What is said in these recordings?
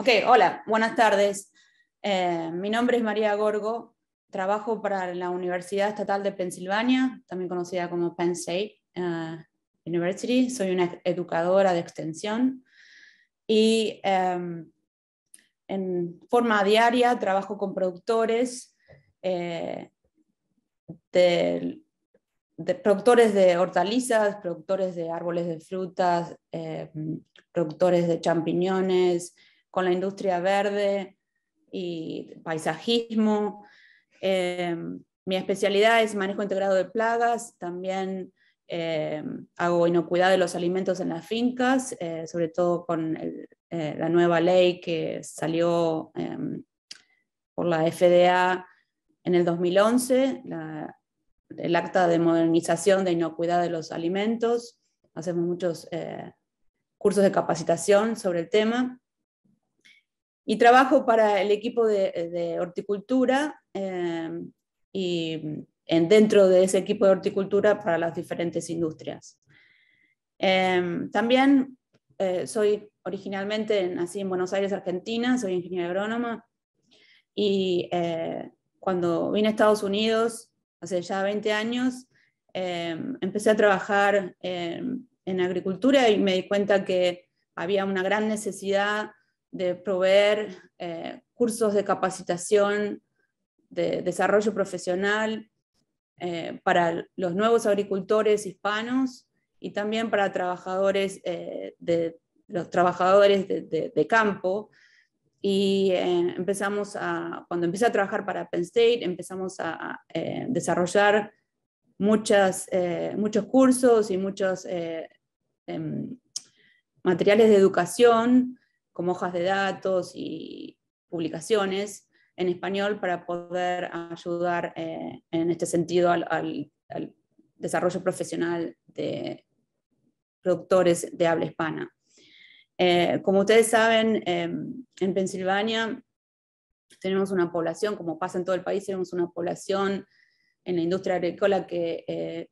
Ok, hola, buenas tardes. Eh, mi nombre es María Gorgo, trabajo para la Universidad Estatal de Pensilvania, también conocida como Penn State eh, University. Soy una educadora de extensión y em, en forma diaria trabajo con productores, eh, de, productores de hortalizas, productores de árboles de frutas, productores de champiñones, con la industria verde y paisajismo. Eh, mi especialidad es manejo integrado de plagas, también eh, hago inocuidad de los alimentos en las fincas, eh, sobre todo con la nueva ley que salió em, por la FDA en el 2011, el acta de modernización de inocuidad de los alimentos. Hacemos muchos cursos de capacitación sobre el tema. Y trabajo para el equipo de, eh, horticultura eh, y mm, en, dentro de ese equipo de horticultura para las diferentes industrias. Eh, también soy originalmente, nací en Buenos Aires, Argentina, soy ingeniera agrónoma y cuando vine a Estados Unidos, hace ya 20 años, empecé a trabajar en agricultura y me di cuenta que había una gran necesidad de proveer eh, cursos de capacitación, de desarrollo profesional eh, para los nuevos agricultores hispanos y también para trabajadores eh, de los trabajadores de, campo. Y empezamos a, cuando empecé a trabajar para Penn State, empezamos a, desarrollar muchas, muchos cursos y muchos em, materiales de educación como hojas de datos y publicaciones en español para poder ayudar eh, en este sentido al, desarrollo profesional de productores de habla hispana. Eh, como ustedes saben, em, en Pensilvania tenemos una población, como pasa en todo el país, tenemos una población en la industria agrícola que eh,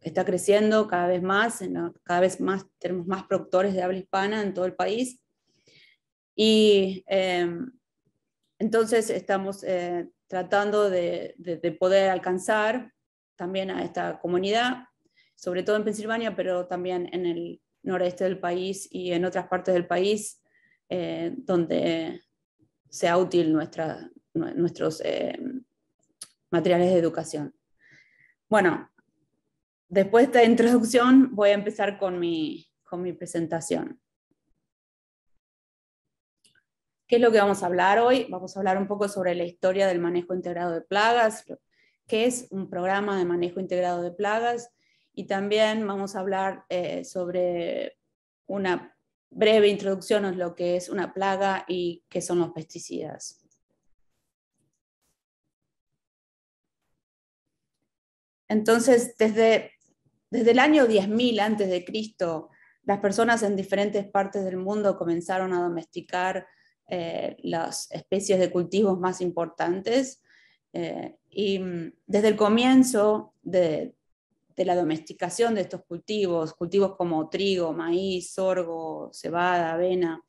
está creciendo cada vez más, cada vez más tenemos más productores de habla hispana en todo el país y em, entonces estamos eh, tratando de, poder alcanzar también a esta comunidad, sobre todo en Pensilvania, pero también en el noreste del país y en otras partes del país eh, donde sea útil nuestra, nuestros eh, materiales de educación. Bueno, después de esta introducción voy a empezar con mi presentación. ¿Qué es lo que vamos a hablar hoy? Vamos a hablar un poco sobre la historia del manejo integrado de plagas, qué es un programa de manejo integrado de plagas, y también vamos a hablar eh, sobre una breve introducción a lo que es una plaga y qué son los pesticidas. Entonces, desde, desde el año 10.000 antes de Cristo, las personas en diferentes partes del mundo comenzaron a domesticar eh, las especies de cultivos más importantes. Eh, y mm, desde el comienzo de, la domesticación de estos cultivos, cultivos como trigo, maíz, sorgo, cebada, avena,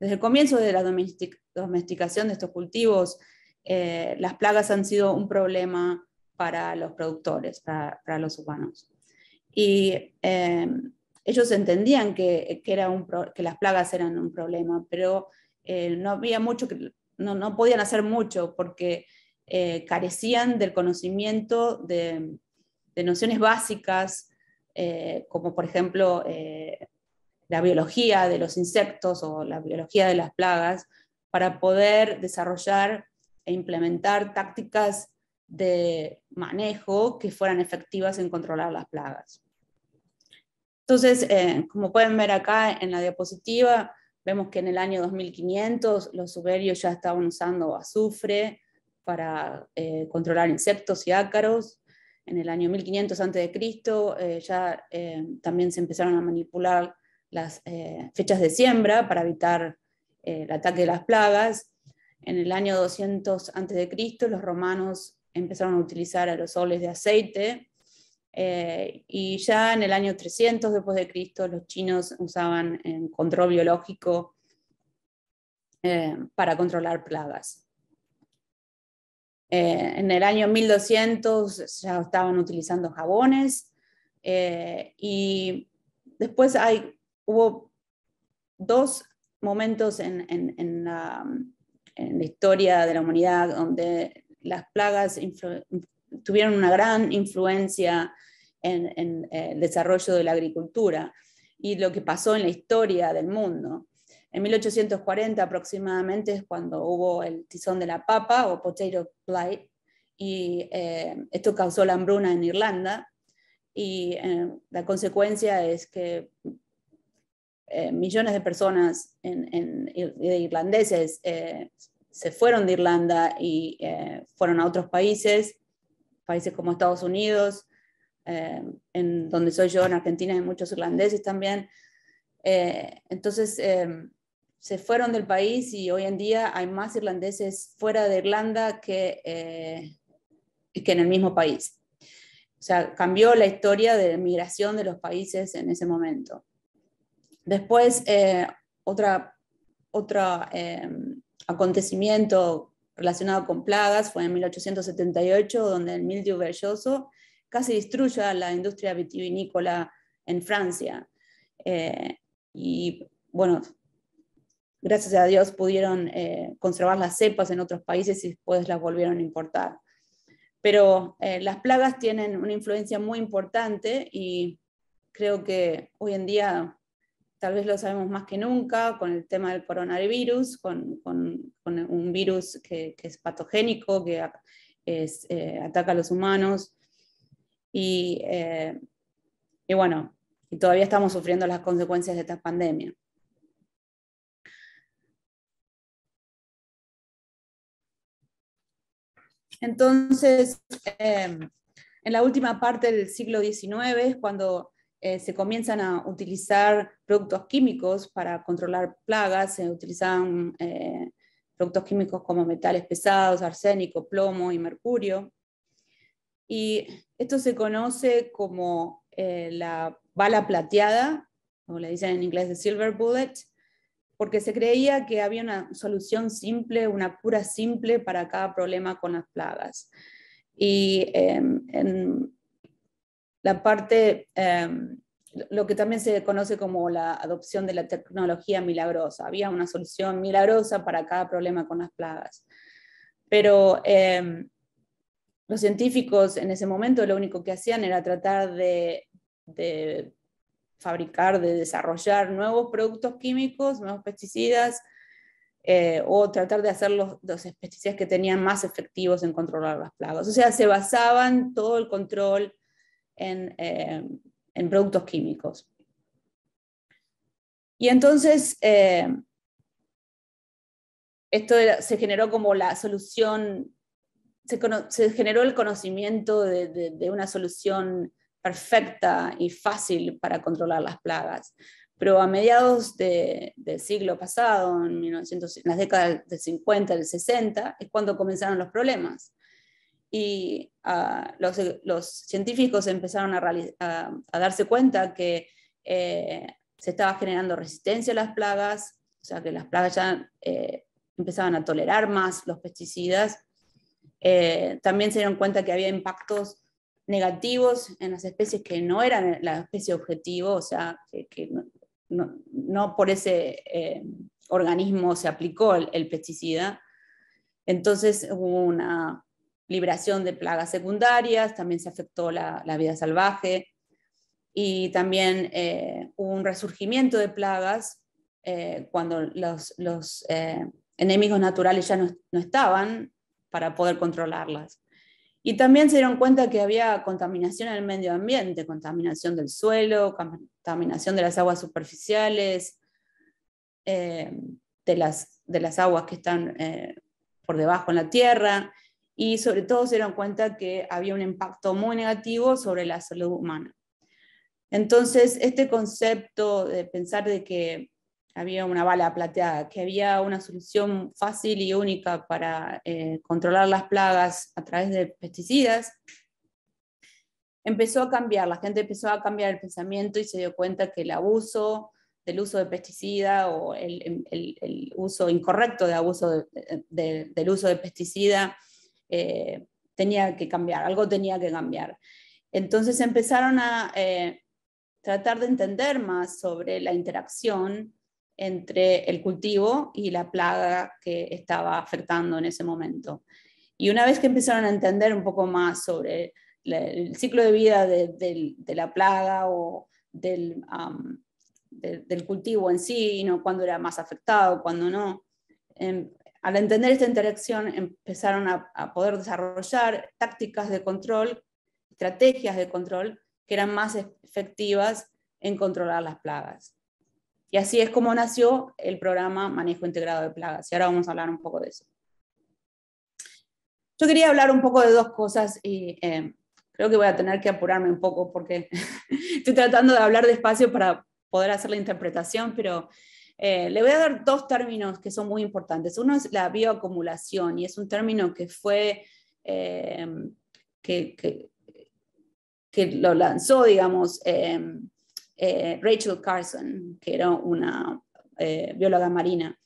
desde el comienzo de la domesticación de estos cultivos, eh, las plagas han sido un problema para los productores, para, los humanos. Y ellos entendían que, era que las plagas eran un problema, pero eh, no había mucho, que, no, podían hacer mucho porque eh, carecían del conocimiento de, nociones básicas, eh, como por ejemplo la biología de los insectos o la biología de las plagas, para poder desarrollar e implementar tácticas de manejo que fueran efectivas en controlar las plagas. Entonces, como pueden ver acá en la diapositiva, Vemos que en el año 2500 los sumerios ya estaban usando azufre para eh, controlar insectos y ácaros. En el año 1500 a.C. Eh, ya eh, también se empezaron a manipular las fechas de siembra para evitar el ataque de las plagas. En el año 200 a.C. los romanos empezaron a utilizar aerosoles de aceite eh, y ya en el año 300 después de Cristo los chinos usaban eh, control biológico eh, para controlar plagas. en el año 1200 ya estaban utilizando jabones y después hay, hubo dos momentos en, la, historia de la humanidad donde las plagas tuvieron una gran influencia en, eh, el desarrollo de la agricultura y lo que pasó en la historia del mundo. En 1840 aproximadamente es cuando hubo el tizón de la papa o potato blight y eh, esto causó la hambruna en Irlanda y eh, la consecuencia es que millones de personas de irlandeses se fueron de Irlanda y fueron a otros países países como Estados Unidos, eh, en donde soy yo, en Argentina hay muchos irlandeses también. Eh, entonces, em, se fueron del país y hoy en día hay más irlandeses fuera de Irlanda que, eh, que en el mismo país. O sea, cambió la historia de migración de los países en ese momento. Después, otro otra, em, acontecimiento relacionado con plagas, fue en 1878, donde el mildio casi destruye la industria vitivinícola en Francia. Eh, y bueno, gracias a Dios pudieron eh, conservar las cepas en otros países y después las volvieron a importar. Pero eh, las plagas tienen una influencia muy importante y creo que hoy en día tal vez lo sabemos más que nunca con el tema del coronavirus, con, un virus que, es patogénico, que eh, ataca a los humanos. Eh, y, bueno, y todavía estamos sufriendo las consecuencias de esta pandemia. Entonces, eh, en la última parte del siglo XIX es cuando eh, se comienzan a utilizar productos químicos para controlar plagas, se utilizan eh, productos químicos como metales pesados, arsénico, plomo y mercurio. Y esto se conoce como eh, la bala plateada, como le dicen en inglés de silver bullet, porque se creía que había una solución simple, una cura simple para cada problema con las plagas. Y em, en, la parte, em, lo que también se conoce como la adopción de la tecnología milagrosa. Había una solución milagrosa para cada problema con las plagas. Pero em, los científicos en ese momento lo único que hacían era tratar de, fabricar, de desarrollar nuevos productos químicos, nuevos pesticidas, eh, o tratar de hacer los, pesticidas que tenían más efectivos en controlar las plagas. O sea, se basaban todo el control en, em, en productos químicos. Y entonces, em, esto se generó como la solución, se, generó el conocimiento de, de, una solución perfecta y fácil para controlar las plagas. Pero a mediados del siglo pasado, en, 1900, en, las décadas del 50, del 60, es cuando comenzaron los problemas y ah, los, científicos empezaron a, a, darse cuenta que eh, se estaba generando resistencia a las plagas, o sea que las plagas ya eh, empezaban a tolerar más los pesticidas. Eh, también se dieron cuenta que había impactos negativos en las especies que no eran la especie objetivo, o sea, que, no, por ese organismo se aplicó el pesticida. Entonces hubo una liberación de plagas secundarias, también se afectó la, vida salvaje y también eh, un resurgimiento de plagas eh, cuando los, eh, enemigos naturales ya no, estaban para poder controlarlas. Y también se dieron cuenta que había contaminación en el medio ambiente, contaminación del suelo, contaminación de las aguas superficiales, de, las, de las aguas que están por debajo en la tierra y sobre todo se dieron cuenta que había un impacto muy negativo sobre la salud humana. Entonces, este concepto de pensar de que había una bala plateada, que había una solución fácil y única para eh, controlar las plagas a través de pesticidas, empezó a cambiar, la gente empezó a cambiar el pensamiento y se dio cuenta que el abuso del uso de pesticida o el, uso incorrecto de abuso del uso de pesticida eh, tenía que cambiar, algo tenía que cambiar. Entonces empezaron a eh, tratar de entender más sobre la interacción entre el cultivo y la plaga que estaba afectando en ese momento. Y una vez que empezaron a entender un poco más sobre el ciclo de vida de, la plaga o del, del cultivo en sí, ¿no? cuándo era más afectado, cuándo no, em, al entender esta interacción empezaron a, poder desarrollar tácticas de control, estrategias de control que eran más e-, efectivas en controlar las plagas. Y así es como nació el programa Manejo Integrado de Plagas. Y ahora vamos a hablar un poco de eso. Yo quería hablar un poco de dos cosas y em, creo que voy a tener que apurarme un poco porque estoy tratando de hablar despacio para poder hacer la interpretación, pero eh, le voy a dar dos términos que son muy importantes. Uno es la bioacumulación y es un término que fue, eh, que, lo lanzó, digamos, em, eh, Rachel Carson, que era una bióloga marina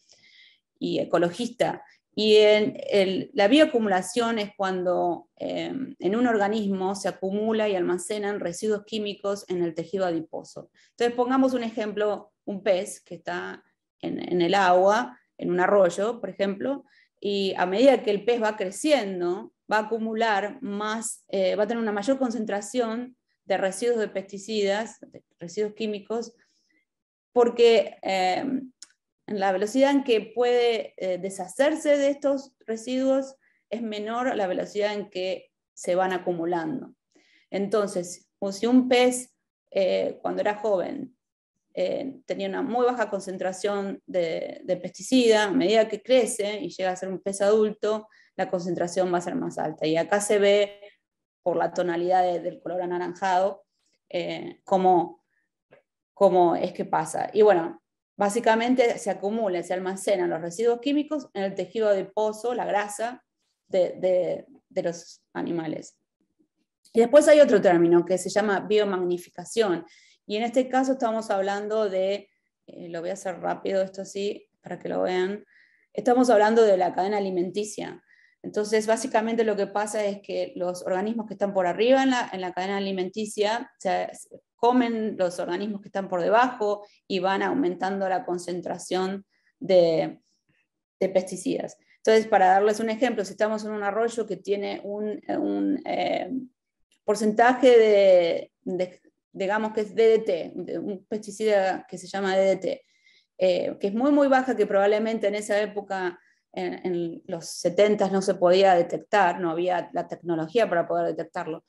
y ecologista. Y la bioacumulación es cuando em, en un organismo se acumula y almacenan residuos químicos en el tejido adiposo. Entonces, pongamos un ejemplo, un pez que está en, el agua, en un arroyo, por ejemplo, y a medida que el pez va creciendo, va a acumular más, eh, va a tener una mayor concentración de residuos de pesticidas, residuos químicos, porque em, la velocidad en que puede eh, deshacerse de estos residuos es menor a la velocidad en que se van acumulando. Entonces, si un pez eh, cuando era joven eh, tenía una muy baja concentración de, de, pesticida, a medida que crece y llega a ser un pez adulto, la concentración va a ser más alta. Y acá se ve por la tonalidad del color anaranjado eh, cómo, es que pasa. Y bueno, básicamente se acumulan, se almacenan los residuos químicos en el tejido pozo la grasa de los animales. Y después hay otro término que se llama biomagnificación y en este caso estamos hablando de, eh, lo voy a hacer rápido esto así para que lo vean, estamos hablando de la cadena alimenticia. Entonces, básicamente lo que pasa es que los organismos que están por arriba en la, cadena alimenticia comen los organismos que están por debajo y van aumentando la concentración de, pesticidas. Entonces, para darles un ejemplo, si estamos en un arroyo que tiene un, eh, porcentaje de, digamos que es DDT, un pesticida que se llama DDT, eh, que es muy, muy baja, que probablemente en esa época, en, los 70 no se podía detectar, no había la tecnología para poder detectarlo.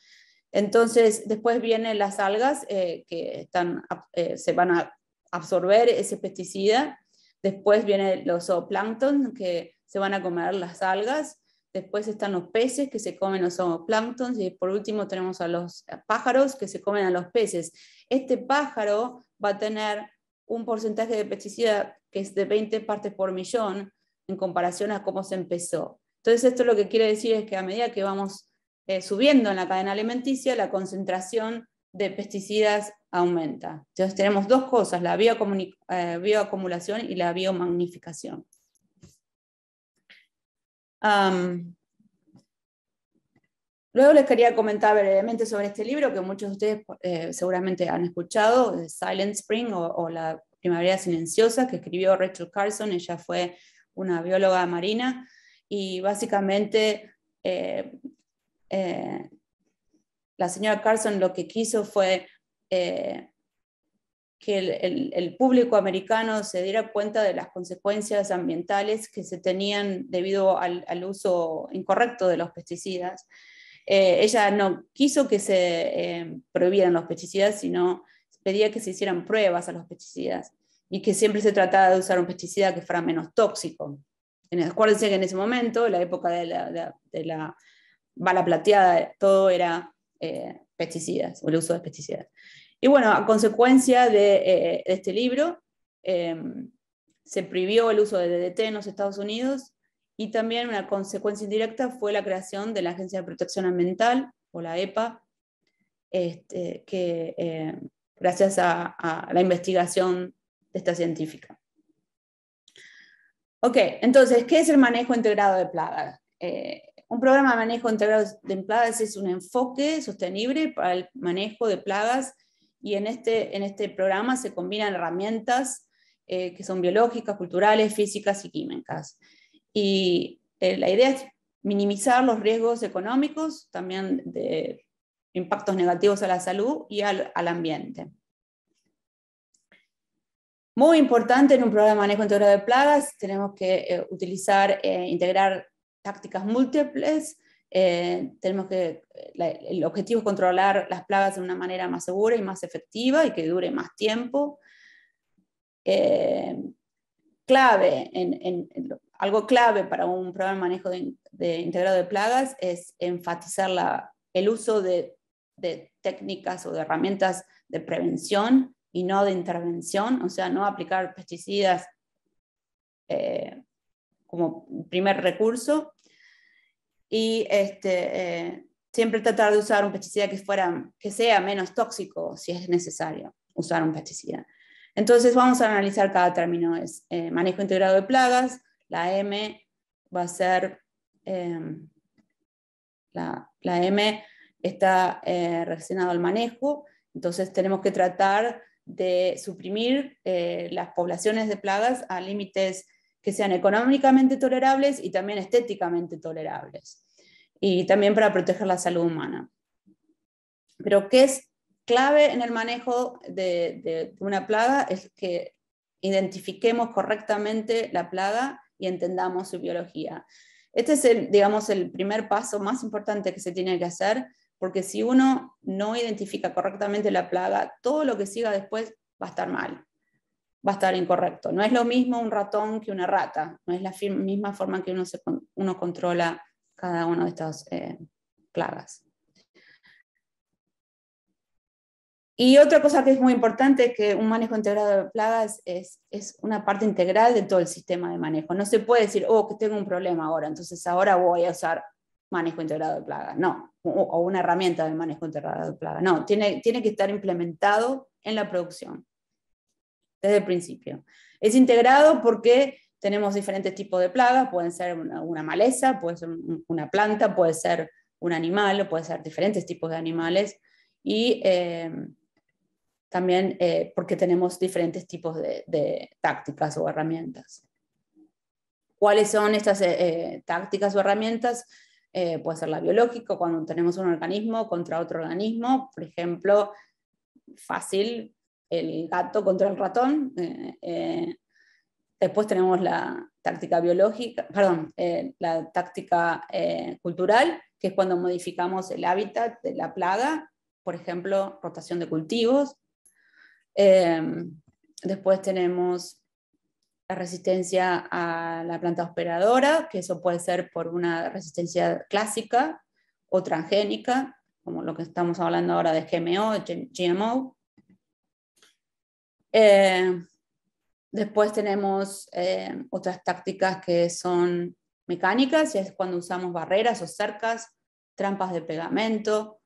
Entonces, después vienen las algas eh, que están, eh, se van a absorber ese pesticida. Después vienen los zooplancton que se van a comer las algas después están los peces que se comen los zooplanctons y por último tenemos a los pájaros que se comen a los peces. Este pájaro va a tener un porcentaje de pesticida que es de 20 partes por millón en comparación a cómo se empezó. Entonces esto lo que quiere decir es que a medida que vamos eh, subiendo en la cadena alimenticia, la concentración de pesticidas aumenta. Entonces tenemos dos cosas, la eh, bioacumulación y la biomagnificación luego les quería comentar brevemente sobre este libro que muchos de ustedes eh, seguramente han escuchado, eh, Silent Spring o, La Primavera Silenciosa, que escribió Rachel Carson. Ella fue una bióloga marina y básicamente eh, la señora Carson lo que quiso fue que el, público americano se diera cuenta de las consecuencias ambientales que se tenían debido al, uso incorrecto de los pesticidas. Eh, ella no quiso que se eh, prohibieran los pesticidas, sino pedía que se hicieran pruebas a los pesticidas y que siempre se trataba de usar un pesticida que fuera menos tóxico. En, acuérdense que en ese momento, en la época de la, bala plateada, todo era eh, pesticidas, o el uso de pesticidas. Y bueno, a consecuencia de, eh, este libro, em, se prohibió el uso de DDT en los Estados Unidos y también una consecuencia indirecta fue la creación de la Agencia de Protección Ambiental, o la EPA, este, que em, gracias a, la investigación de esta científica. Ok, entonces, ¿qué es el manejo integrado de plagas? Eh, un programa de manejo integrado de plagas es un enfoque sostenible para el manejo de plagas y este, en este, programa se combinan herramientas eh, que son biológicas, culturales, físicas y químicas. Y eh, la idea es minimizar los riesgos económicos, también de impactos negativos a la salud y al, ambiente. Muy importante en un programa de manejo integrado de plagas, tenemos que eh, utilizar, e integrar tácticas múltiples eh, tenemos el objetivo es controlar las plagas de una manera más segura y más efectiva y que dure más tiempo. Eh, en, algo clave para un programa de manejo de, integrado de plagas es enfatizar el uso de, técnicas o de herramientas de prevención y no de intervención, o sea, no aplicar pesticidas eh, como primer recurso, y este, eh, siempre tratar de usar un pesticida que, fuera, que sea menos tóxico si es necesario usar un pesticida. Entonces vamos a analizar cada término. Es eh, manejo integrado de plagas, la M va a ser, eh, la, la, M está relacionado al manejo, entonces tenemos que tratar de suprimir las poblaciones de plagas a límites que sean económicamente tolerables y también estéticamente tolerables y también para proteger la salud humana. Pero ¿qué es clave en el manejo de, una plaga? Es que identifiquemos correctamente la plaga y entendamos su biología. Este es, el, digamos, el primer paso más importante que se tiene que hacer, porque si uno no identifica correctamente la plaga, todo lo que siga después va a estar mal, va a estar incorrecto. No es lo mismo un ratón que una rata, no es la misma forma que uno, se, uno controla cada una de estas eh, plagas. Y otra cosa que es muy importante, es que un manejo integrado de plagas es, es, una parte integral de todo el sistema de manejo. No se puede decir, oh, que tengo un problema ahora, entonces ahora voy a usar manejo integrado de plagas. No, o, una herramienta de manejo integrado de plagas. No, tiene, tiene que estar implementado en la producción desde el principio. Es integrado porque tenemos diferentes tipos de plagas, pueden ser una, maleza, puede ser una planta, puede ser un animal, o puede ser diferentes tipos de animales. Y eh, también eh, porque tenemos diferentes tipos de, tácticas o herramientas. ¿Cuáles son estas eh, tácticas o herramientas? puede ser la biológica, cuando tenemos un organismo contra otro organismo, por ejemplo, fácil, el gato contra el ratón, eh, Después tenemos la táctica biológica, perdón, eh, la táctica eh, cultural, que es cuando modificamos el hábitat de la plaga, por ejemplo, rotación de cultivos. Em, después tenemos la resistencia a la planta operadora, que eso puede ser por una resistencia clásica o transgénica, como lo que estamos hablando ahora de GMO, GMO. Em, Después tenemos eh, otras tácticas que son mecánicas, y es cuando usamos barreras o cercas, trampas de pegamento.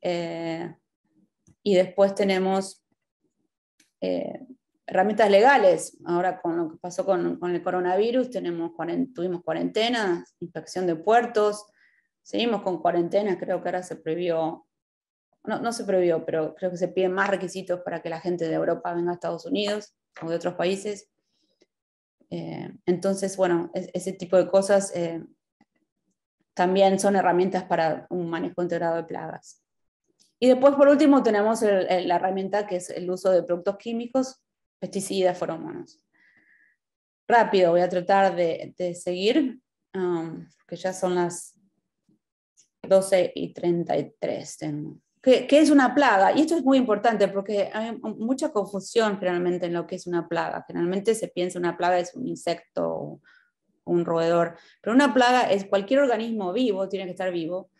Eh, y después tenemos eh, herramientas legales. Ahora con lo que pasó con, el coronavirus, tenemos, tuvimos cuarentena, inspección de puertos, seguimos con cuarentenas, creo que ahora se prohibió no, se prohibió, pero creo que se piden más requisitos para que la gente de Europa venga a Estados Unidos o de otros países. Eh, entonces, bueno, ese tipo de cosas eh, también son herramientas para un manejo integrado de plagas. Y después, por último, tenemos la herramienta que es el uso de productos químicos, pesticidas, feromonas. Rápido, voy a tratar de, seguir, um, que ya son las 12 y 33. ¿Qué, es una plaga? Y esto es muy importante porque hay mucha confusión generalmente en lo que es una plaga. Generalmente se piensa una plaga es un insecto un roedor, pero una plaga es cualquier organismo vivo, tiene que estar vivo,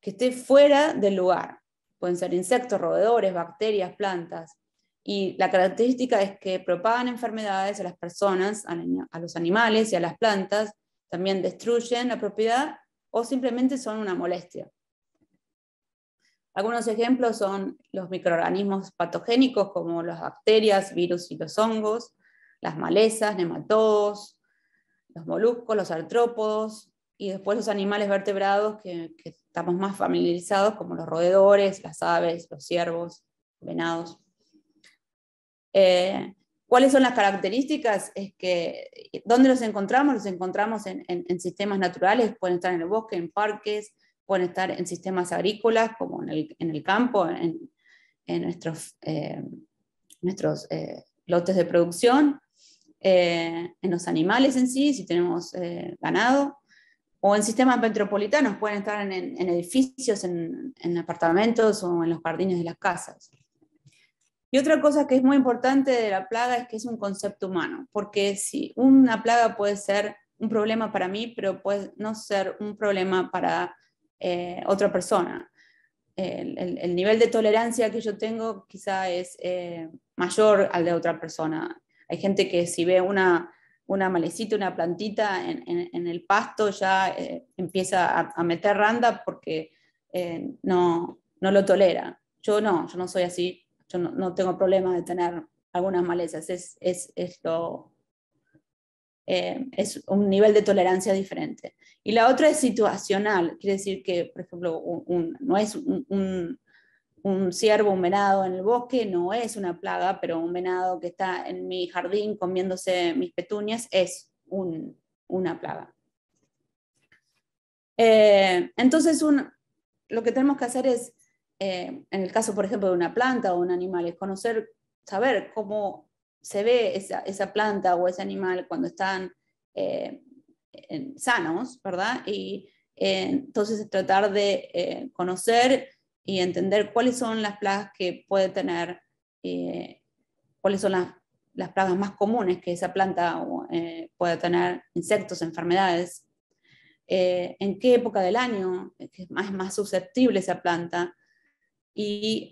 que esté fuera del lugar. Pueden ser insectos, roedores, bacterias, plantas. Y la característica es que propagan enfermedades a las personas, a los animales y a las plantas. También destruyen la propiedad o simplemente son una molestia. Algunos ejemplos son los microorganismos patogénicos como las bacterias, virus y los hongos, las malezas, nematodos, los moluscos, los artrópodos y después los animales vertebrados que, estamos más familiarizados como los roedores, las aves, los ciervos, venados. Eh, ¿Cuáles son las características? Es que, ¿dónde los encontramos? Los encontramos en, sistemas naturales, pueden estar en el bosque, en parques, pueden estar en sistemas agrícolas, como en el, campo, en, nuestros, eh, nuestros eh, lotes de producción, eh, en los animales en sí, si tenemos ganado, o en sistemas metropolitanos, pueden estar en, en edificios, en, apartamentos o en los jardines de las casas. Y otra cosa que es muy importante de la plaga es que es un concepto humano, porque si una plaga puede ser un problema para mí, pero puede no ser un problema para eh, otra persona. El, el, nivel de tolerancia que yo tengo quizá es eh, mayor al de otra persona. Hay gente que si ve una, una malecita, una plantita en, en, el pasto, ya eh, empieza a, meter randa porque no, no lo tolera. Yo no, yo no soy así, yo no, tengo problema de tener algunas malezas, es, es, es lo, eh, es un nivel de tolerancia diferente. Y la otra es situacional, quiere decir que, por ejemplo, no es un, ciervo, un venado en el bosque, no es una plaga, pero un venado que está en mi jardín comiéndose mis petunias es una plaga. Eh, entonces, lo que tenemos que hacer es, eh, en el caso, por ejemplo, de una planta o un animal, es conocer, saber cómo se ve esa, planta o ese animal cuando están eh, sanos, ¿verdad? Y eh, entonces tratar de eh, conocer y entender cuáles son las plagas que puede tener, cuáles son las, plagas más comunes que esa planta puede tener, insectos, enfermedades, en qué época del año es más, más susceptible esa planta y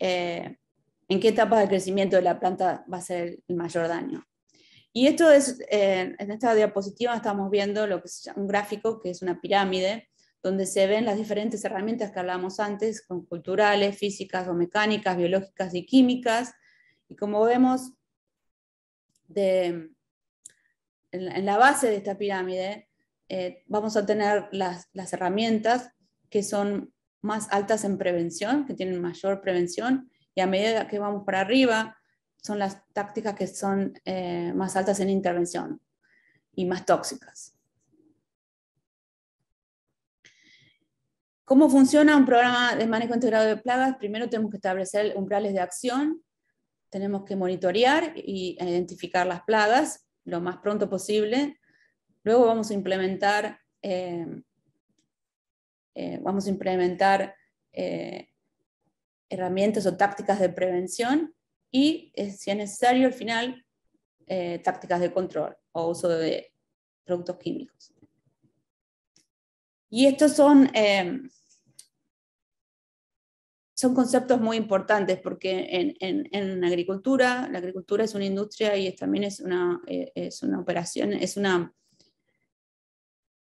en qué etapas de crecimiento de la planta va a ser el mayor daño. Y esto es, eh, en esta diapositiva estamos viendo lo que es un gráfico, que es una pirámide, donde se ven las diferentes herramientas que hablábamos antes, con culturales, físicas o mecánicas, biológicas y químicas. Y como vemos, en, la base de esta pirámide eh, vamos a tener las, las herramientas que son más altas en prevención, que tienen mayor prevención, y a medida que vamos para arriba, son las tácticas que son eh, más altas en intervención y más tóxicas. ¿Cómo funciona un programa de manejo integrado de plagas? Primero tenemos que establecer umbrales de acción, tenemos que monitorear y identificar las plagas lo más pronto posible. Luego vamos a implementar, eh, eh, vamos a implementar herramientas o tácticas de prevención y, eh, si es necesario, al final, eh, tácticas de control o uso de productos químicos. Y estos son, em, son conceptos muy importantes porque en, en, agricultura, la agricultura es una industria y también es una, eh, es una operación, es una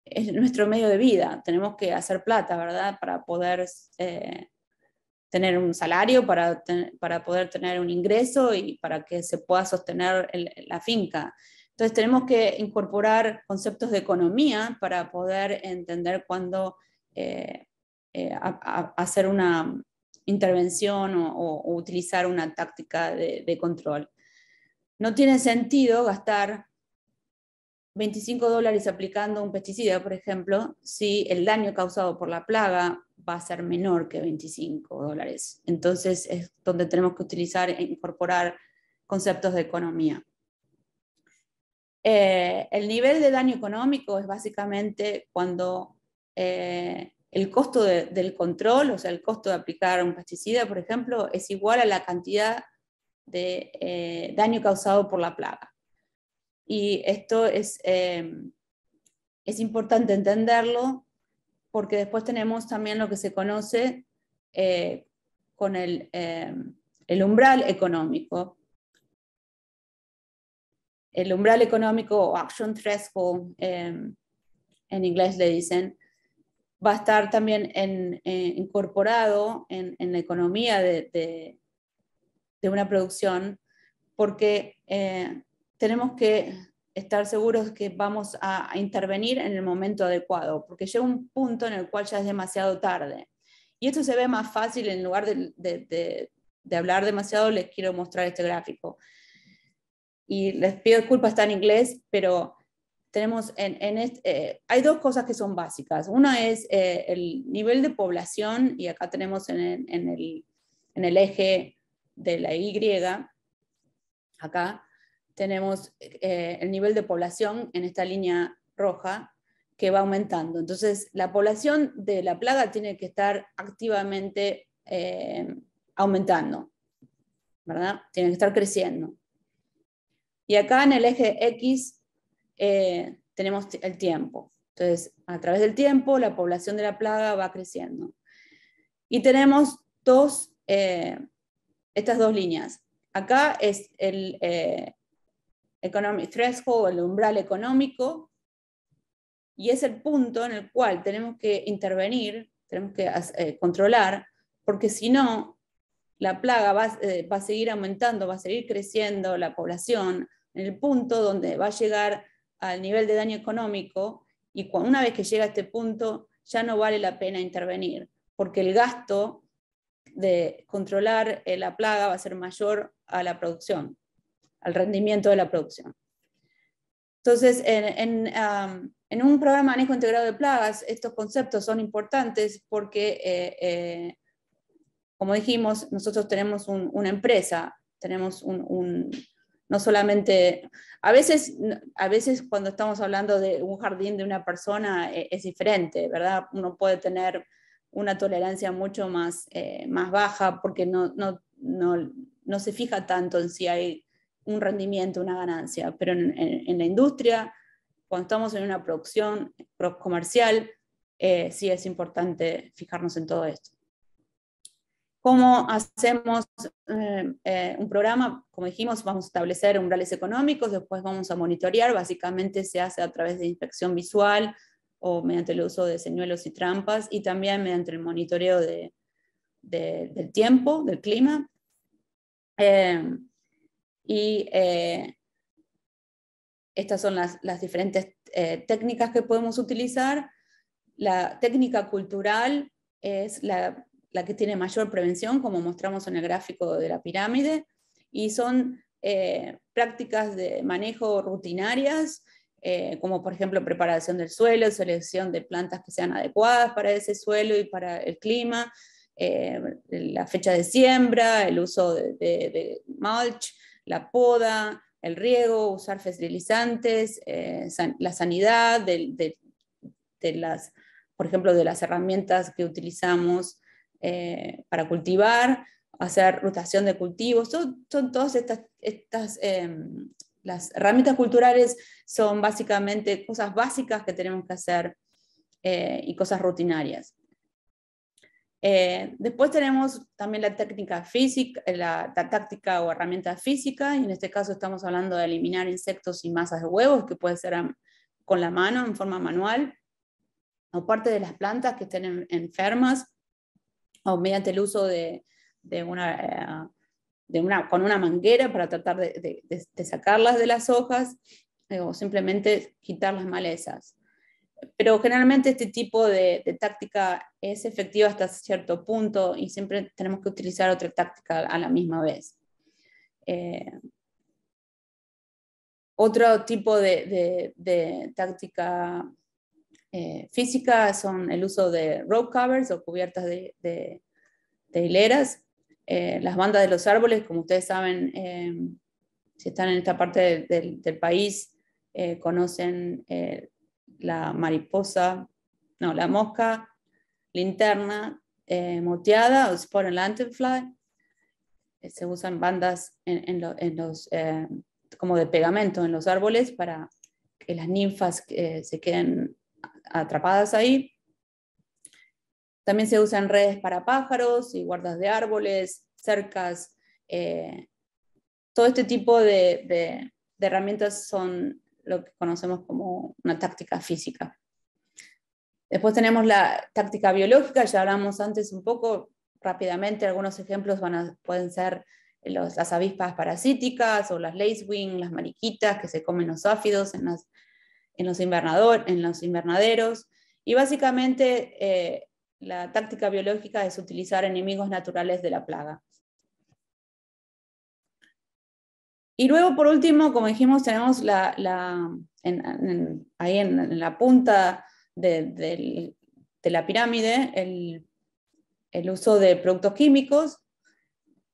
es nuestro medio de vida, tenemos que hacer plata, ¿verdad? Para poder tener un salario, para, para poder tener un ingreso y para que se pueda sostener la finca. Entonces tenemos que incorporar conceptos de economía para poder entender cuándo eh, eh, hacer una intervención o, utilizar una táctica de, de, control. No tiene sentido gastar 25 dólares aplicando un pesticida, por ejemplo, si el daño causado por la plaga va a ser menor que 25 dólares. Entonces es donde tenemos que utilizar e incorporar conceptos de economía. Eh, el nivel de daño económico es básicamente cuando eh, el costo del control, o sea, el costo de aplicar un pesticida, por ejemplo, es igual a la cantidad de eh, daño causado por la plaga. Y esto es, es importante entenderlo porque después tenemos también lo que se conoce eh, con eh, el, umbral económico. El umbral económico o action threshold, em, en inglés le dicen, va a estar también eh, incorporado en, la economía de una producción, porque tenemos que estar seguros que vamos a, intervenir en el momento adecuado, porque llega un punto en el cual ya es demasiado tarde. Y esto se ve más fácil en lugar de, de, hablar demasiado, les quiero mostrar este gráfico. Y les pido disculpas, está en inglés, pero tenemos en, en eh, hay dos cosas que son básicas. Una es eh, el nivel de población, y acá tenemos en en el, en el eje de la Y, acá, tenemos eh, el nivel de población en esta línea roja que va aumentando. Entonces, la población de la plaga tiene que estar activamente eh, aumentando, ¿verdad? Tiene que estar creciendo. Y acá en el eje X eh, tenemos el tiempo. Entonces, a través del tiempo, la población de la plaga va creciendo. Y tenemos dos, estas dos líneas. Acá es el, economic threshold, el umbral económico, y es el punto en el cual tenemos que intervenir, tenemos que eh, controlar, porque si no, la plaga eh, va, a seguir aumentando, va a seguir creciendo la población en el punto donde va a llegar al nivel de daño económico y una vez que llega a este punto ya no vale la pena intervenir, porque el gasto de controlar eh, la plaga va a ser mayor a la producción al rendimiento de la producción. Entonces, en, un programa de manejo integrado de plagas, estos conceptos son importantes porque, eh, eh, como dijimos, nosotros tenemos una empresa, tenemos un, no solamente, a veces, a veces cuando estamos hablando de un jardín de una persona eh, es diferente, ¿verdad? Uno puede tener una tolerancia mucho más, más baja porque no, no se fija tanto en si hay un rendimiento, una ganancia, pero en, la industria, cuando estamos en una producción comercial, eh, sí es importante fijarnos en todo esto. ¿Cómo hacemos eh, eh, un programa? Como dijimos, vamos a establecer umbrales económicos, después vamos a monitorear, básicamente se hace a través de inspección visual o mediante el uso de señuelos y trampas y también mediante el monitoreo del tiempo, del clima. Y eh, estas son las, diferentes eh, técnicas que podemos utilizar. La técnica cultural es la, que tiene mayor prevención, como mostramos en el gráfico de la pirámide, y son eh, prácticas de manejo rutinarias, como por ejemplo preparación del suelo, selección de plantas que sean adecuadas para ese suelo y para el clima, la fecha de siembra, el uso de mulch, la poda, el riego, usar fertilizantes, eh, la sanidad de, las, por ejemplo, de las herramientas que utilizamos eh, para cultivar, hacer rotación de cultivos, son, todas estas, em, las herramientas culturales son básicamente cosas básicas que tenemos que hacer eh, y cosas rutinarias. Eh, después tenemos también la técnica física, la, táctica o herramienta física, y en este caso estamos hablando de eliminar insectos y masas de huevos, que puede ser con la mano en forma manual, o parte de las plantas que estén enfermas, o mediante el uso eh, de, una, con una manguera para tratar de, sacarlas de las hojas, eh, o simplemente quitar las malezas pero generalmente este tipo de, táctica es efectiva hasta cierto punto y siempre tenemos que utilizar otra táctica a la misma vez. Eh, otro tipo de, táctica eh, física son el uso de rope covers o cubiertas de, hileras, eh, las bandas de los árboles, como ustedes saben, si están en esta parte del, del país, conocen la mariposa, no, la mosca, linterna eh, moteada o spot and fly. Eh, se usan bandas en, los, eh, como de pegamento en los árboles para que las ninfas se queden atrapadas ahí. También se usan redes para pájaros y guardas de árboles, cercas. todo este tipo de, de herramientas son lo que conocemos como una táctica física. Después tenemos la táctica biológica, ya hablamos antes un poco rápidamente, algunos ejemplos van pueden ser las avispas parasíticas o las lacewing, las mariquitas que se comen los áfidos en, en, los, en los, invernaderos. Y básicamente eh, la táctica biológica es utilizar enemigos naturales de la plaga. Y luego, por último, como dijimos, tenemos ahí en, la punta de, la pirámide el, uso de productos químicos.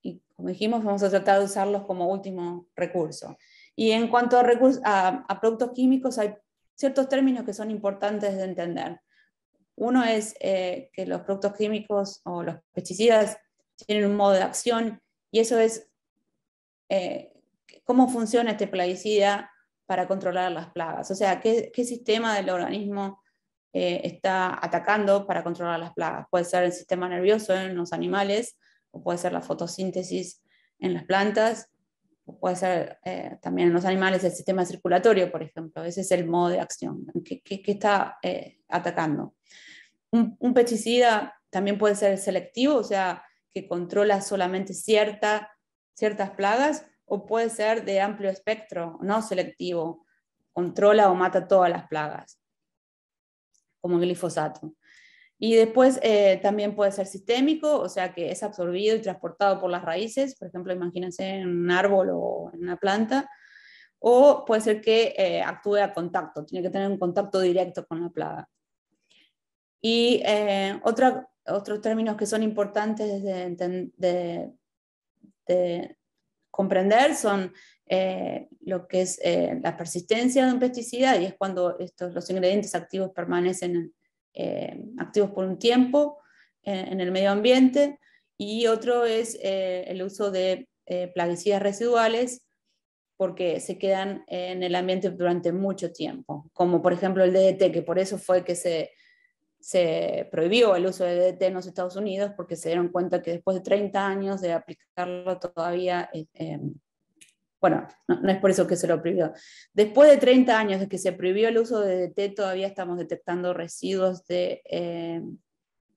Y como dijimos, vamos a tratar de usarlos como último recurso. Y en cuanto a, productos químicos, hay ciertos términos que son importantes de entender. Uno es eh, que los productos químicos o los pesticidas tienen un modo de acción y eso es eh, cómo funciona este plaguicida para controlar las plagas, o sea, qué, sistema del organismo eh, está atacando para controlar las plagas. Puede ser el sistema nervioso en los animales, o puede ser la fotosíntesis en las plantas, o puede ser eh, también en los animales el sistema circulatorio, por ejemplo. Ese es el modo de acción, ¿Qué está eh, atacando. Un, un, pesticida también puede ser selectivo, o sea, que controla solamente ciertas plagas, o puede ser de amplio espectro, no selectivo, controla o mata todas las plagas, como el glifosato. Y después eh, también puede ser sistémico, o sea que es absorbido y transportado por las raíces, por ejemplo, imagínense en un árbol o en una planta, o puede ser que eh, actúe a contacto, tiene que tener un contacto directo con la plaga. Y eh, otros términos que son importantes de, de, comprender son eh, lo que es eh, la persistencia de un pesticida y es cuando estos, los ingredientes activos permanecen eh, activos por un tiempo en el medio ambiente y otro es el uso de plaguicidas residuales porque se quedan en el ambiente durante mucho tiempo, como por ejemplo el DDT, que por eso fue que se se prohibió el uso de DDT en los Estados Unidos porque se dieron cuenta que después de 30 años de aplicarlo todavía, eh, eh, bueno, no, es por eso que se lo prohibió. Después de 30 años de que se prohibió el uso de DDT, todavía estamos detectando residuos eh,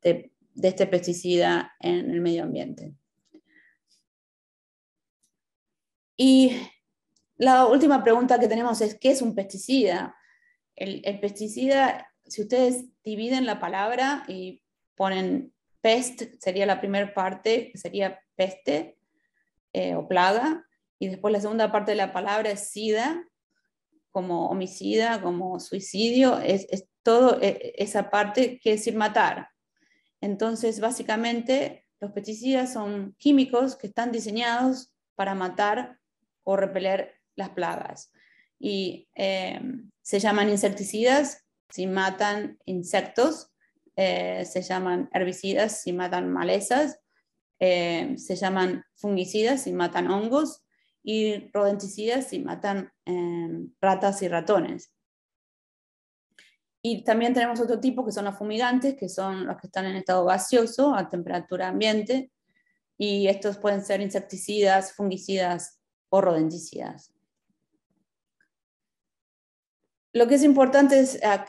de, este pesticida en el medio ambiente. Y la última pregunta que tenemos es, ¿qué es un pesticida? El, el pesticida si ustedes dividen la palabra y ponen pest, sería la primera parte, sería peste eh, o plaga, y después la segunda parte de la palabra es sida, como homicida, como suicidio, es, es todo e, esa parte que que es matar. Entonces, básicamente, los pesticidas son químicos que están diseñados para matar o repeler las plagas. Y eh, se llaman insecticidas si matan insectos, eh, se llaman herbicidas, si matan malezas, eh, se llaman fungicidas, si matan hongos, y rodenticidas, si matan em, ratas y ratones. Y también tenemos otro tipo que son los fumigantes, que son los que están en estado gaseoso a temperatura ambiente, y estos pueden ser insecticidas, fungicidas o rodenticidas. Lo que es importante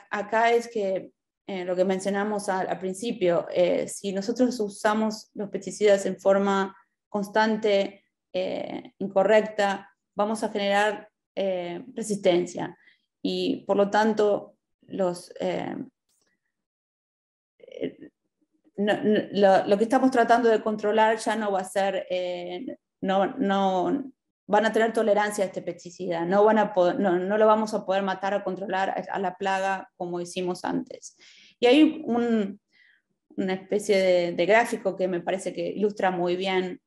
acá es que eh, lo que mencionamos al, principio, eh, si nosotros usamos los pesticidas en forma constante, eh, incorrecta, vamos a generar resistencia y por lo tanto los, lo, que estamos tratando de controlar ya no va a ser, no, van a tener tolerancia a este pesticida, no, van lo vamos a poder matar o controlar a la plaga como hicimos antes. Y hay una especie de, gráfico que me parece que ilustra muy bien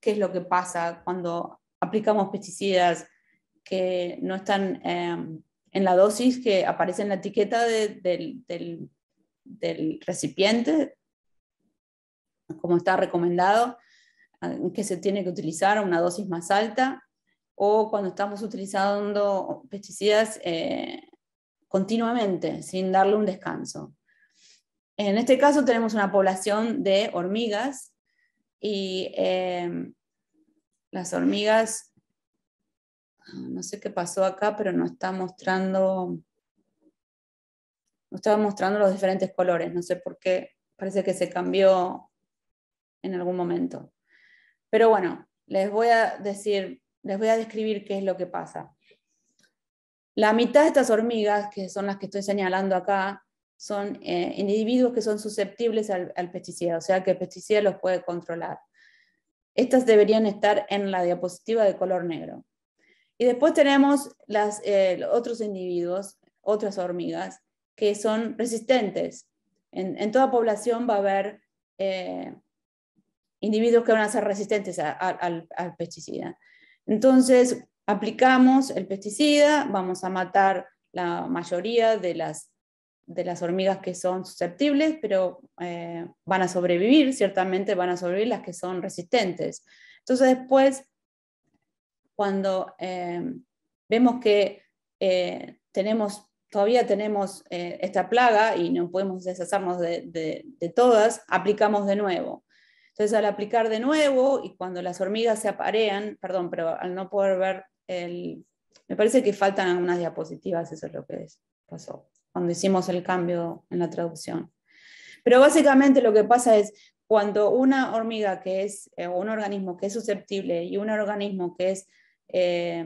qué es lo que pasa cuando aplicamos pesticidas que no están em, en la dosis que aparece en la etiqueta del recipiente, como está recomendado Ah, que se tiene que utilizar una dosis más alta, o cuando estamos utilizando pesticidas eh, continuamente, sin darle un descanso. En este caso tenemos una población de hormigas y em, las hormigas, ah, no sé qué pasó acá, pero no está mostrando, no está mostrando los diferentes colores, no sé por qué, parece que se cambió en algún momento. Pero bueno, les voy a decir, les voy a describir qué es lo que pasa. La mitad de estas hormigas, que son las que estoy señalando acá, son eh, individuos que son susceptibles al, pesticida, o sea que el pesticida los puede controlar. Estas deberían estar en la diapositiva de color negro. Y después tenemos las, eh, otros individuos, otras hormigas, que son resistentes. En, toda población va a haber eh, individuos que van a ser resistentes al, pesticida. Entonces, aplicamos el pesticida, vamos a matar la mayoría de las, de las hormigas que son susceptibles, pero eh, van a sobrevivir, ciertamente van a sobrevivir las que son resistentes. Entonces después, cuando eh, vemos que eh, tenemos, todavía tenemos esta plaga y no podemos deshacernos de todas, aplicamos de nuevo. Entonces, al aplicar de nuevo y cuando las hormigas se aparean, perdón, pero al no poder ver el... Me parece que faltan algunas diapositivas, eso es lo que pasó cuando hicimos el cambio en la traducción. Pero básicamente lo que pasa es cuando una hormiga que es, eh, o un organismo que es susceptible y un organismo que es, eh,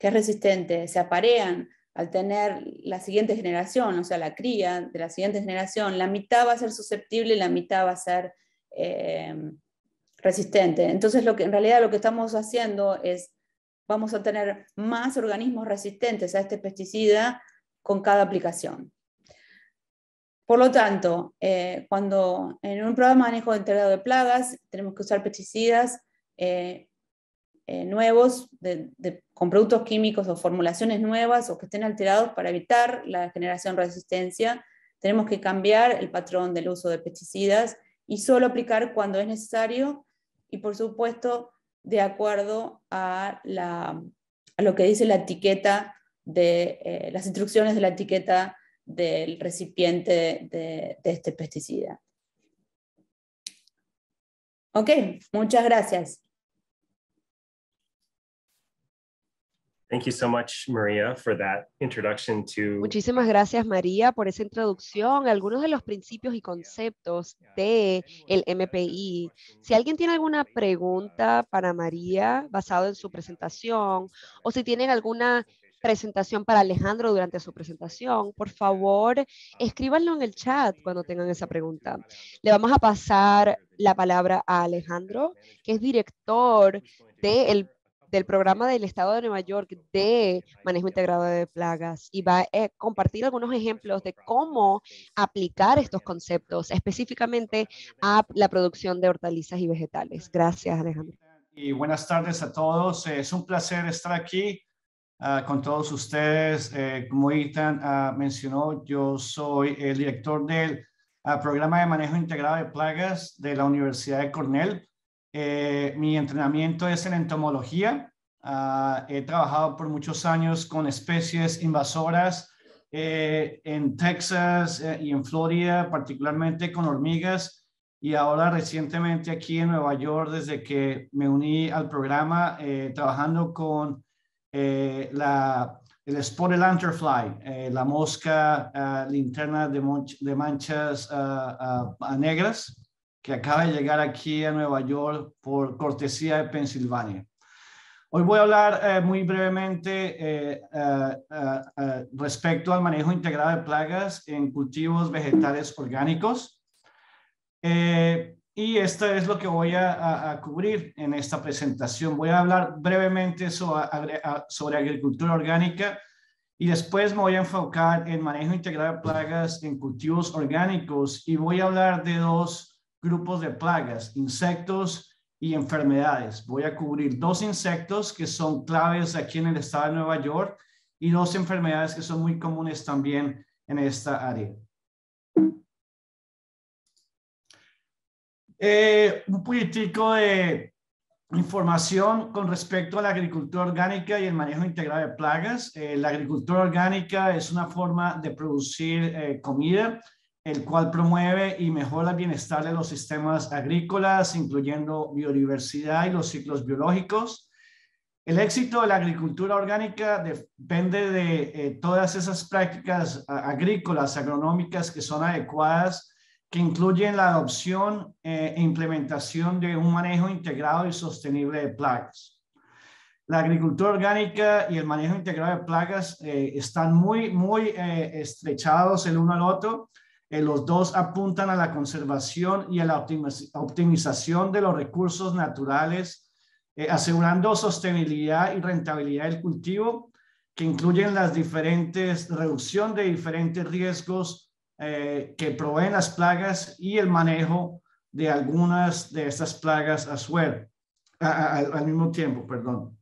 que es resistente se aparean al tener la siguiente generación, o sea, la cría de la siguiente generación, la mitad va a ser susceptible y la mitad va a ser eh, resistente. Entonces, lo que, en realidad lo que estamos haciendo es, vamos a tener más organismos resistentes a este pesticida con cada aplicación. Por lo tanto, eh, cuando en un programa de manejo integrado de plagas tenemos que usar pesticidas eh, nuevos con productos químicos o formulaciones nuevas o que estén alterados para evitar la generación de resistencia, tenemos que cambiar el patrón del uso de pesticidas y solo aplicar cuando es necesario y por supuesto de acuerdo a, lo que dice la etiqueta de eh, las instrucciones de la etiqueta del recipiente de, de este pesticida. Ok, muchas gracias. Thank so much, for introduction Muchísimas gracias, María, por esa introducción, algunos de los principios y conceptos de el MPI. Si alguien tiene alguna pregunta para María, basado en su presentación, o si tienen alguna presentación para Alejandro durante su presentación, por favor, escríbanlo en el chat cuando tengan esa pregunta. Le vamos a pasar la palabra a Alejandro, que es director del del programa del Estado de Nueva York de manejo integrado de plagas y va a eh, compartir algunos ejemplos de cómo aplicar estos conceptos específicamente a la producción de hortalizas y vegetales. Gracias, Alejandro. Y buenas tardes a todos. Eh, es un placer estar aquí ah, con todos ustedes. Eh, como Ethan ah, mencionó, yo soy el director del ah, programa de manejo integrado de plagas de la Universidad de Cornell. Eh, mi entrenamiento es en entomología. Ah, he trabajado por muchos años con especies invasoras eh, en Texas eh, y en Florida, particularmente con hormigas. Y ahora recientemente aquí en Nueva York, desde que me uní al programa, trabajando con el spotted lanternfly, la mosca ah, linterna de, manchas ah, negras que acaba de llegar aquí a Nueva York por cortesía de Pensilvania. Hoy voy a hablar eh, muy brevemente eh, eh, respecto al manejo integrado de plagas en cultivos vegetales orgánicos. y esto es lo que voy a, cubrir en esta presentación. Voy a hablar brevemente sobre agricultura orgánica y después me voy a enfocar en manejo integrado de plagas en cultivos orgánicos y voy a hablar de dos grupos de plagas, insectos y enfermedades. Voy a cubrir dos insectos que son claves aquí en el estado de Nueva York y dos enfermedades que son muy comunes también en esta área. Eh, un poquitico de información con respecto a la agricultura orgánica y el manejo integral de plagas. Eh, la agricultura orgánica es una forma de producir eh, comida el cual promueve y mejora el bienestar de los sistemas agrícolas, incluyendo biodiversidad y los ciclos biológicos. El éxito de la agricultura orgánica depende de eh, todas esas prácticas agrícolas, agronómicas que son adecuadas, que incluyen la adopción eh, e implementación de un manejo integrado y sostenible de plagas. La agricultura orgánica y el manejo integrado de plagas eh, están muy, muy estrechados el uno al otro los dos apuntan a la conservación y a la optimización de los recursos naturales, eh, asegurando sostenibilidad y rentabilidad del cultivo, que incluyen las diferentes, reducción de diferentes riesgos eh, que proveen las plagas y el manejo de algunas de estas plagas al mismo tiempo, perdón.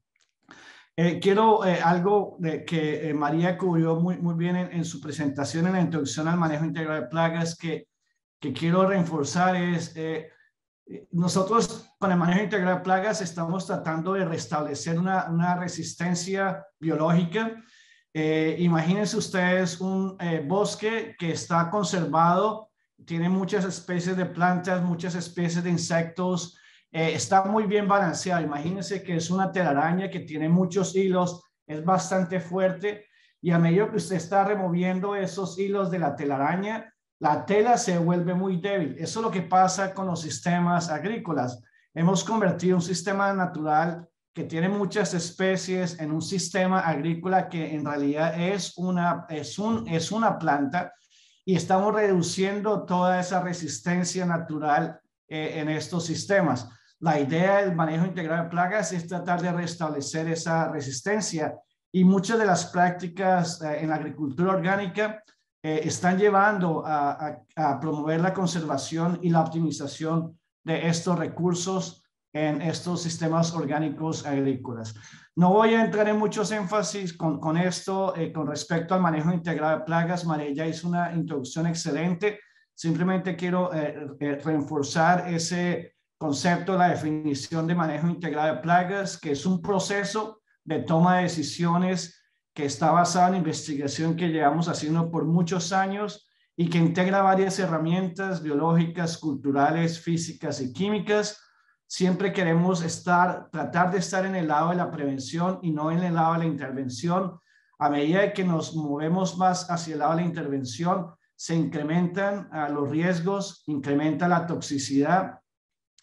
Eh, quiero eh, algo de, que eh, María cubrió muy, muy bien en, su presentación, en la introducción al manejo integral de plagas, que, que quiero reforzar es, nosotros con el manejo integral de plagas estamos tratando de restablecer una, una resistencia biológica. imagínense ustedes un bosque que está conservado, tiene muchas especies de plantas, muchas especies de insectos, eh, está muy bien balanceado. Imagínense que es una telaraña que tiene muchos hilos, es bastante fuerte y a medida que usted está removiendo esos hilos de la telaraña, la tela se vuelve muy débil. Eso es lo que pasa con los sistemas agrícolas. Hemos convertido un sistema natural que tiene muchas especies en un sistema agrícola que en realidad es una, es un, es una planta y estamos reduciendo toda esa resistencia natural eh, en estos sistemas. La idea del manejo integral de plagas es tratar de restablecer esa resistencia y muchas de las prácticas eh, en la agricultura orgánica eh, están llevando a, promover la conservación y la optimización de estos recursos en estos sistemas orgánicos agrícolas. No voy a entrar en muchos énfasis con, esto eh, con respecto al manejo integral de plagas. María ya hizo una introducción excelente. Simplemente quiero reforzar ese concepto de la definición de manejo integrado de plagas, que es un proceso de toma de decisiones que está basado en investigación que llevamos haciendo por muchos años y que integra varias herramientas biológicas, culturales, físicas y químicas. Siempre queremos estar, tratar de estar en el lado de la prevención y no en el lado de la intervención. A medida que nos movemos más hacia el lado de la intervención, se incrementan ah, los riesgos, incrementa la toxicidad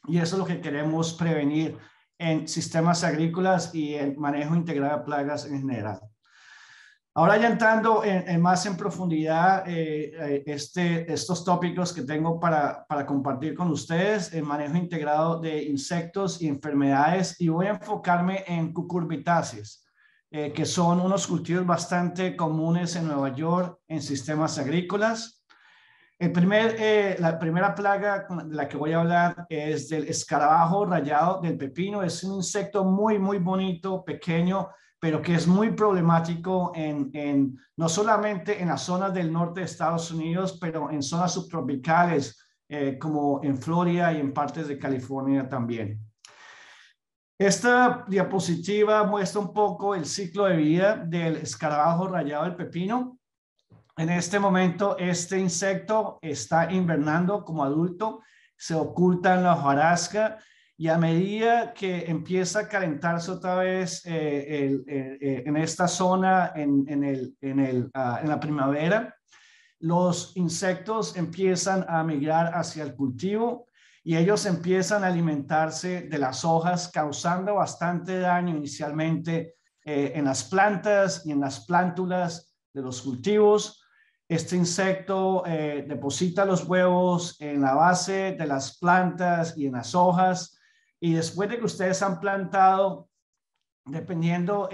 y eso es lo que queremos prevenir en sistemas agrícolas y en manejo integrado de plagas en general. Ahora ya entrando en, más en profundidad eh, eh, este, estos tópicos que tengo para, compartir con ustedes, el manejo integrado de insectos y enfermedades, y voy a enfocarme en cucurbitáceas, eh, que son unos cultivos bastante comunes en Nueva York en sistemas agrícolas primer, eh, la primera plaga de la que voy a hablar es del escarabajo rayado del pepino. Es un insecto muy, muy bonito, pequeño, pero que es muy problemático en, en, no solamente en las zonas del norte de Estados Unidos, pero en zonas subtropicales eh, como en Florida y en partes de California también. Esta diapositiva muestra un poco el ciclo de vida del escarabajo rayado del pepino. En este momento, este insecto está invernando como adulto, se oculta en la hojarasca y a medida que empieza a calentarse otra vez eh, eh, en esta zona, ah, en, la primavera, los insectos empiezan a migrar hacia el cultivo y ellos empiezan a alimentarse de las hojas, causando bastante daño inicialmente eh, en las plantas y en las plántulas de los cultivos. Este insecto eh, deposita los huevos en la base de las plantas y en las hojas. Y después de que ustedes han plantado, dependiendo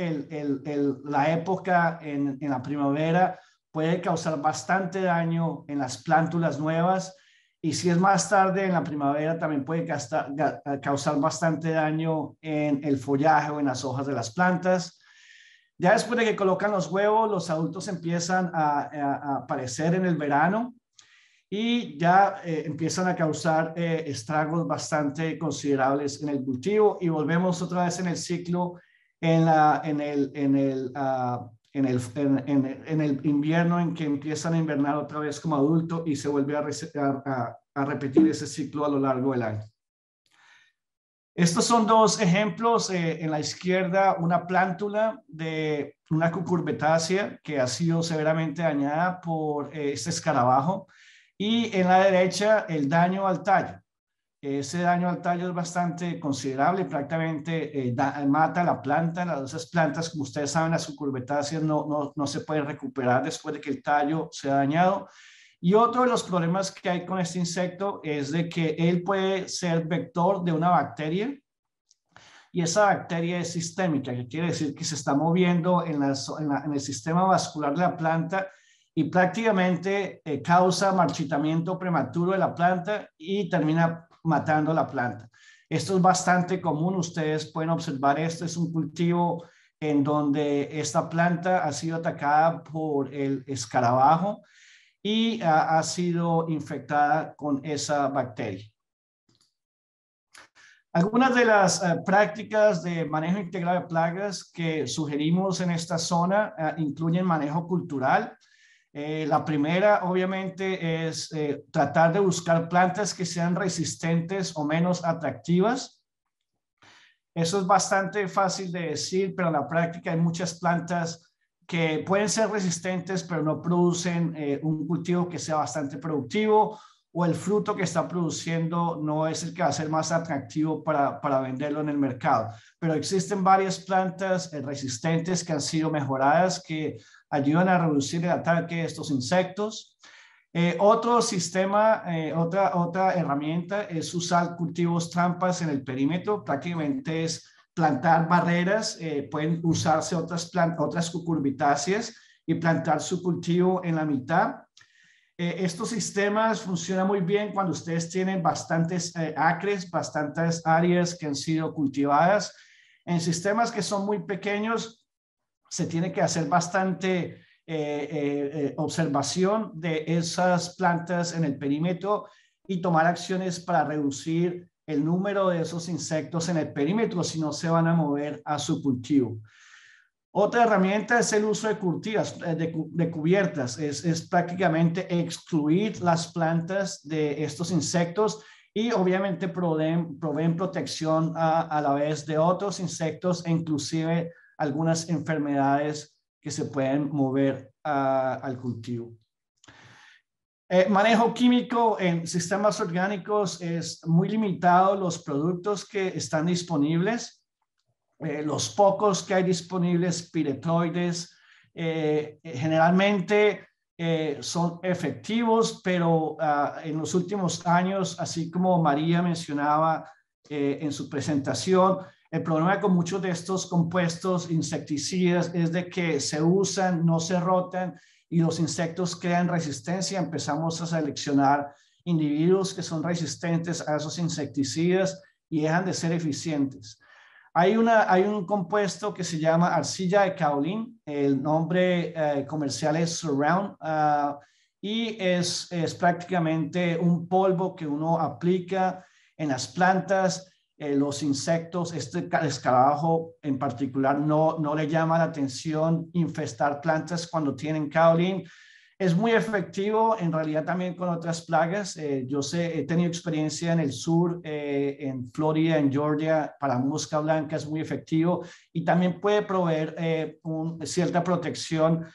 la época en, la primavera, puede causar bastante daño en las plántulas nuevas. Y si es más tarde en la primavera, también puede causar bastante daño en el follaje o en las hojas de las plantas. Ya después de que colocan los huevos, los adultos empiezan a, aparecer en el verano y ya eh, empiezan a causar eh, estragos bastante considerables en el cultivo y volvemos otra vez en el ciclo en, en, el, en, el, ah, en, el, el, invierno en que empiezan a invernar otra vez como adulto y se vuelve a repetir ese ciclo a lo largo del año. Estos son dos ejemplos. Eh, en la izquierda, una plántula de una cucurbetácea que ha sido severamente dañada por eh, este escarabajo. Y en la derecha, el daño al tallo. Ese daño al tallo es bastante considerable, prácticamente mata eh, a mata la planta. Las, esas plantas, como ustedes saben, las cucurbetáceas no, no se pueden recuperar después de que el tallo se ha dañado. Y otro de los problemas que hay con este insecto es de que él puede ser vector de una bacteria y esa bacteria es sistémica, que quiere decir que se está moviendo en, el sistema vascular de la planta y prácticamente eh, causa marchitamiento prematuro de la planta y termina matando la planta. Esto es bastante común, ustedes pueden observar este es un cultivo en donde esta planta ha sido atacada por el escarabajo y ha, sido infectada con esa bacteria. Algunas de las eh, prácticas de manejo integral de plagas que sugerimos en esta zona eh, incluyen manejo cultural. Eh, la primera, obviamente, es tratar de buscar plantas que sean resistentes o menos atractivas. Eso es bastante fácil de decir, pero en la práctica hay muchas plantas que pueden ser resistentes, pero no producen eh, un cultivo que sea bastante productivo o el fruto que está produciendo no es el que va a ser más atractivo para, venderlo en el mercado. Pero existen varias plantas eh, resistentes que han sido mejoradas que ayudan a reducir el ataque de estos insectos. Eh, otro sistema, otra, otra herramienta es usar cultivos trampas en el perímetro. Prácticamente es plantar barreras, eh, pueden usarse otras, otras cucurbitáceas y plantar su cultivo en la mitad. Eh, estos sistemas funcionan muy bien cuando ustedes tienen bastantes eh, acres, bastantes áreas que han sido cultivadas. En sistemas que son muy pequeños, se tiene que hacer bastante observación de esas plantas en el perímetro y tomar acciones para reducir el número de esos insectos en el perímetro si no se van a mover a su cultivo. Otra herramienta es el uso de eh, de, cubiertas, es, prácticamente excluir las plantas de estos insectos y obviamente proveen, protección a, la vez de otros insectos e inclusive algunas enfermedades que se pueden mover al cultivo. Eh, manejo químico en sistemas orgánicos es muy limitado los productos que están disponibles, eh, los pocos que hay disponibles, piretroides, eh, generalmente son efectivos, pero ah, en los últimos años, así como María mencionaba en su presentación, el problema con muchos de estos compuestos insecticidas es de que se usan, no se rotan y los insectos crean resistencia, empezamos a seleccionar individuos que son resistentes a esos insecticidas y dejan de ser eficientes. Hay, un compuesto que se llama arcilla de caolín, el nombre eh, comercial es Surround, ah, y es, es prácticamente un polvo que uno aplica en las plantas eh, los insectos, este escarabajo en particular, no, no le llama la atención infestar plantas cuando tienen caolín. Es muy efectivo en realidad también con otras plagas. Eh, yo sé, he tenido experiencia en el sur, eh, en Florida, en Georgia, para mosca blanca es muy efectivo y también puede proveer cierta protección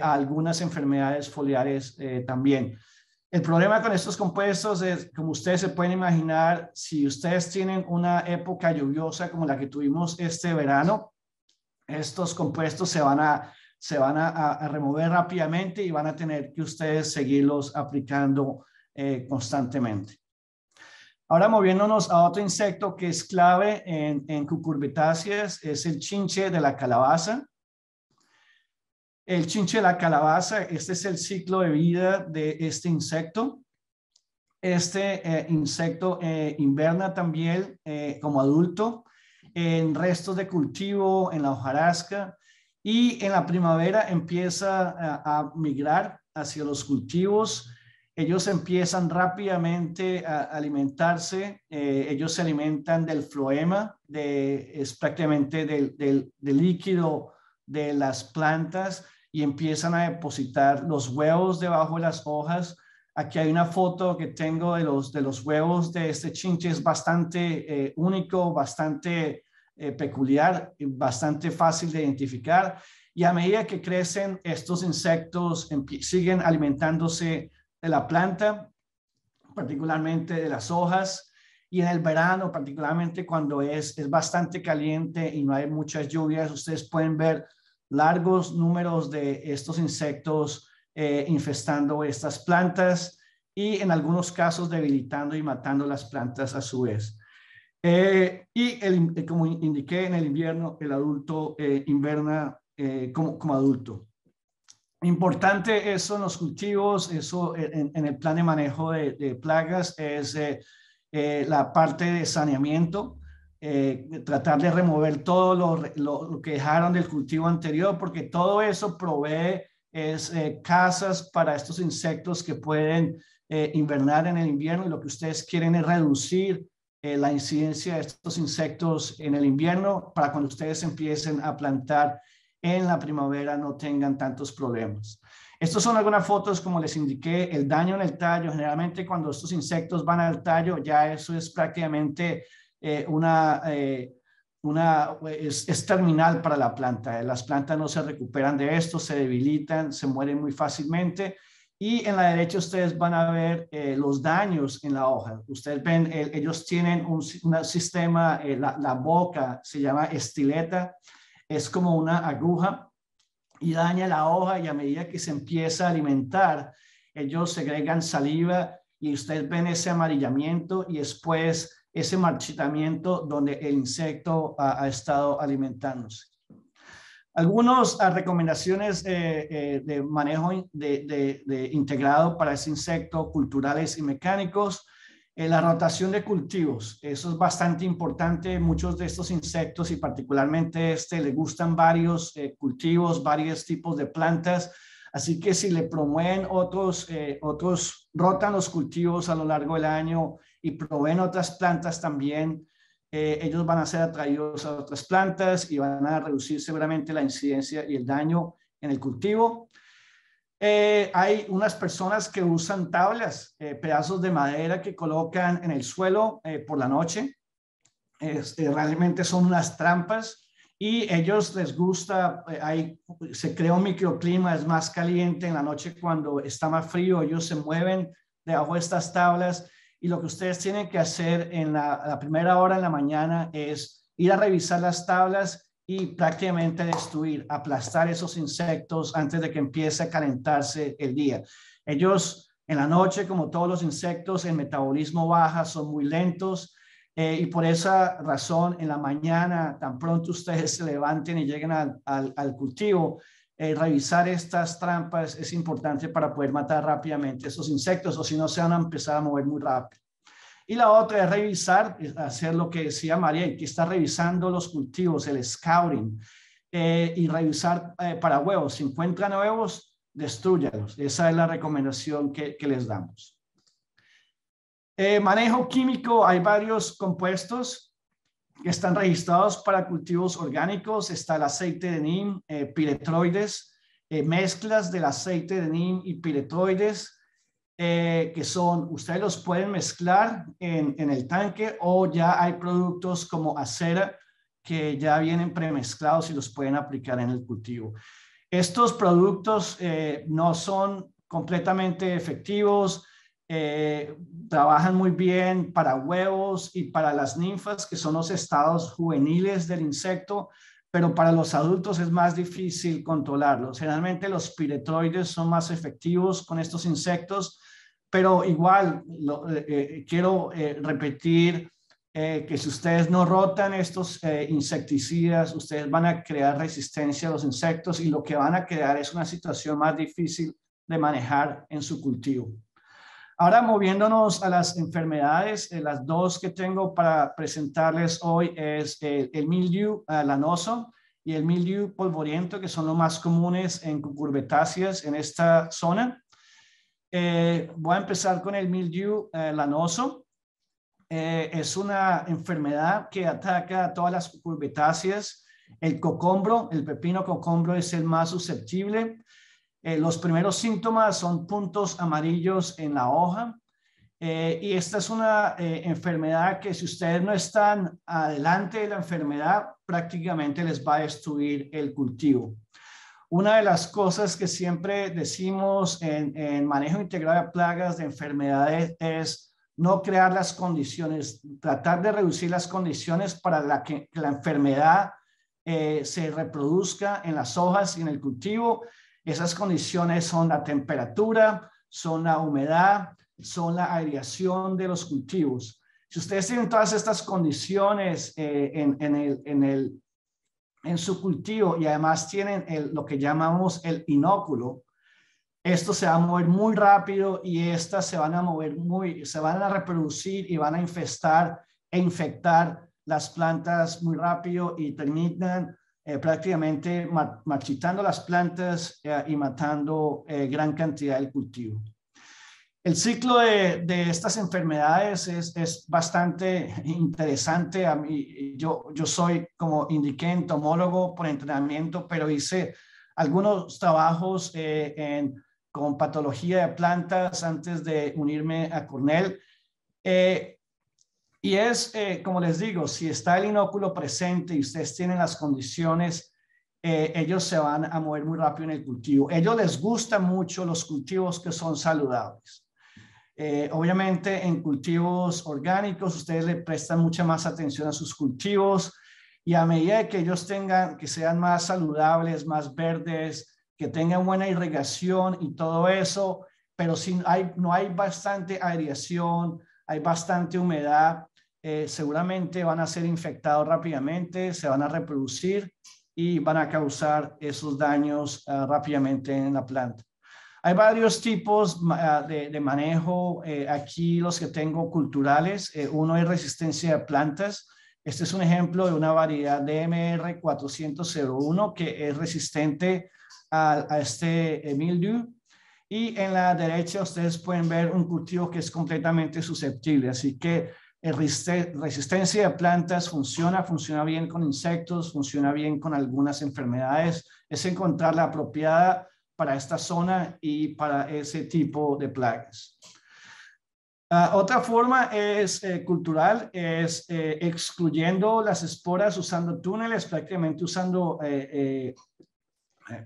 a algunas enfermedades foliares también. El problema con estos compuestos es, como ustedes se pueden imaginar, si ustedes tienen una época lluviosa como la que tuvimos este verano, estos compuestos se van a, se van a, remover rápidamente y van a tener que ustedes seguirlos aplicando eh, constantemente. Ahora moviéndonos a otro insecto que es clave en, en cucurbitáceas, es el chinche de la calabaza. El chinche de la calabaza, este es el ciclo de vida de este insecto. Este eh, insecto eh, inverna también eh, como adulto en restos de cultivo, en la hojarasca, y en la primavera empieza a, migrar hacia los cultivos. Ellos empiezan rápidamente a alimentarse, ellos se alimentan del floema, es prácticamente del líquido de las plantas y empiezan a depositar los huevos debajo de las hojas. Aquí hay una foto que tengo de los, de los huevos de este chinche, es bastante eh, único, bastante eh, peculiar, bastante fácil de identificar. Y a medida que crecen, estos insectos siguen alimentándose de la planta, particularmente de las hojas. Y en el verano, particularmente cuando es, es bastante caliente y no hay muchas lluvias, ustedes pueden ver largos números de estos insectos eh, infestando estas plantas y en algunos casos debilitando y matando las plantas a su vez. Eh, y eh, como indiqué en el invierno, el adulto inverna como, como, adulto. Importante eso en los cultivos, eso en, el plan de manejo de plagas es la parte de saneamiento. Eh, tratar de remover todo lo, que dejaron del cultivo anterior, porque todo eso provee eh, casas para estos insectos que pueden eh, invernar en el invierno y lo que ustedes quieren es reducir la incidencia de estos insectos en el invierno para cuando ustedes empiecen a plantar en la primavera no tengan tantos problemas. Estas son algunas fotos, como les indiqué, el daño en el tallo. Generalmente cuando estos insectos van al tallo, ya eso es prácticamente eh, una, eh, una es, terminal para la planta. Eh, las plantas no se recuperan de esto, se debilitan, se mueren muy fácilmente. Y en la derecha ustedes van a ver los daños en la hoja. Ustedes ven, ellos tienen un, sistema, la, la boca se llama estileta, es como una aguja y daña la hoja y a medida que se empieza a alimentar, ellos segregan saliva y ustedes ven ese amarillamiento y después ese marchitamiento donde el insecto ha, estado alimentándose. Algunas ah, recomendaciones eh, eh, de manejo de, integrado para ese insecto, culturales y mecánicos. Eh, la rotación de cultivos, eso es bastante importante. Muchos de estos insectos y particularmente este le gustan varios cultivos, varios tipos de plantas. Así que si le promueven otros, otros rotan los cultivos a lo largo del año y proveen otras plantas también, eh, ellos van a ser atraídos a otras plantas y van a reducir seguramente la incidencia y el daño en el cultivo. Eh, hay unas personas que usan tablas, eh, pedazos de madera que colocan en el suelo por la noche. realmente son unas trampas y ellos les gusta, se crea un microclima, es más caliente en la noche cuando está más frío, ellos se mueven debajo de estas tablas y lo que ustedes tienen que hacer en la, primera hora en la mañana es ir a revisar las tablas y prácticamente destruir, aplastar esos insectos antes de que empiece a calentarse el día. Ellos en la noche, como todos los insectos, el metabolismo baja, son muy lentos eh, y por esa razón en la mañana, tan pronto ustedes se levanten y lleguen al cultivo, eh, revisar estas trampas es importante para poder matar rápidamente esos insectos o si no se han empezado a mover muy rápido. Y la otra es revisar, hacer lo que decía María, que está revisando los cultivos, el scouting, eh, y revisar eh, para huevos. Si encuentran huevos, destruyanlos. Esa es la recomendación que, les damos. manejo químico, hay varios compuestos que están registrados para cultivos orgánicos. Está el aceite de NIM, eh, piretroides, eh, mezclas del aceite de NIM y piretroides, eh, que son, ustedes los pueden mezclar en, el tanque o ya hay productos como acera que ya vienen premezclados y los pueden aplicar en el cultivo. Estos productos no son completamente efectivos, eh, trabajan muy bien para huevos y para las ninfas, que son los estados juveniles del insecto, pero para los adultos es más difícil controlarlos. Generalmente los piretroides son más efectivos con estos insectos, pero igual eh, eh, quiero repetir que si ustedes no rotan estos insecticidas, ustedes van a crear resistencia a los insectos y lo que van a crear es una situación más difícil de manejar en su cultivo. Ahora moviéndonos a las enfermedades, eh, las dos que tengo para presentarles hoy es el, eh, el mildew eh, lanoso y el mildew polvoriento, que son los más comunes en cucurbitáceas en esta zona. voy a empezar con el mildew lanoso. es una enfermedad que ataca a todas las cucurbitáceas. El cocombro, el pepino cocombro es el más susceptible eh, los primeros síntomas son puntos amarillos en la hoja. Eh, y esta es una eh, enfermedad que si ustedes no están adelante de la enfermedad, prácticamente les va a destruir el cultivo. Una de las cosas que siempre decimos en, manejo integral de plagas de enfermedades es no crear las condiciones, tratar de reducir las condiciones para que la enfermedad se reproduzca en las hojas y en el cultivo esas condiciones son la temperatura, son la humedad, son la aireación de los cultivos. Si ustedes tienen todas estas condiciones eh, en, el, en, el, en, su cultivo y además tienen lo que llamamos el inóculo, esto se va a mover muy rápido y estas se van a mover muy, se van a reproducir y van a infestar e infectar las plantas muy rápido y terminan eh, prácticamente marchitando las plantas eh, y matando eh, gran cantidad del cultivo. El ciclo de, estas enfermedades es, bastante interesante. A mí, yo, yo soy, como indiqué, entomólogo por entrenamiento, pero hice algunos trabajos con patología de plantas antes de unirme a Cornell. Y es, eh, como les digo, si está el inóculo presente y ustedes tienen las condiciones, eh, ellos se van a mover muy rápido en el cultivo. ellos les gustan mucho los cultivos que son saludables. Eh, obviamente en cultivos orgánicos ustedes le prestan mucha más atención a sus cultivos y a medida que ellos tengan, que sean más saludables, más verdes, que tengan buena irrigación y todo eso, pero si hay, no hay bastante aireación, hay bastante humedad, eh, seguramente van a ser infectados rápidamente, se van a reproducir y van a causar esos daños eh, rápidamente en la planta. Hay varios tipos eh, de, manejo. aquí los que tengo culturales. uno es resistencia de plantas. Este es un ejemplo de una variedad de MR401 que es resistente a, a este mildew. Y en la derecha ustedes pueden ver un cultivo que es completamente susceptible. Así que resistencia de plantas funciona, funciona bien con insectos, funciona bien con algunas enfermedades, es encontrar la apropiada para esta zona y para ese tipo de plagas. otra forma es eh, cultural, es eh, excluyendo las esporas usando túneles, prácticamente usando eh,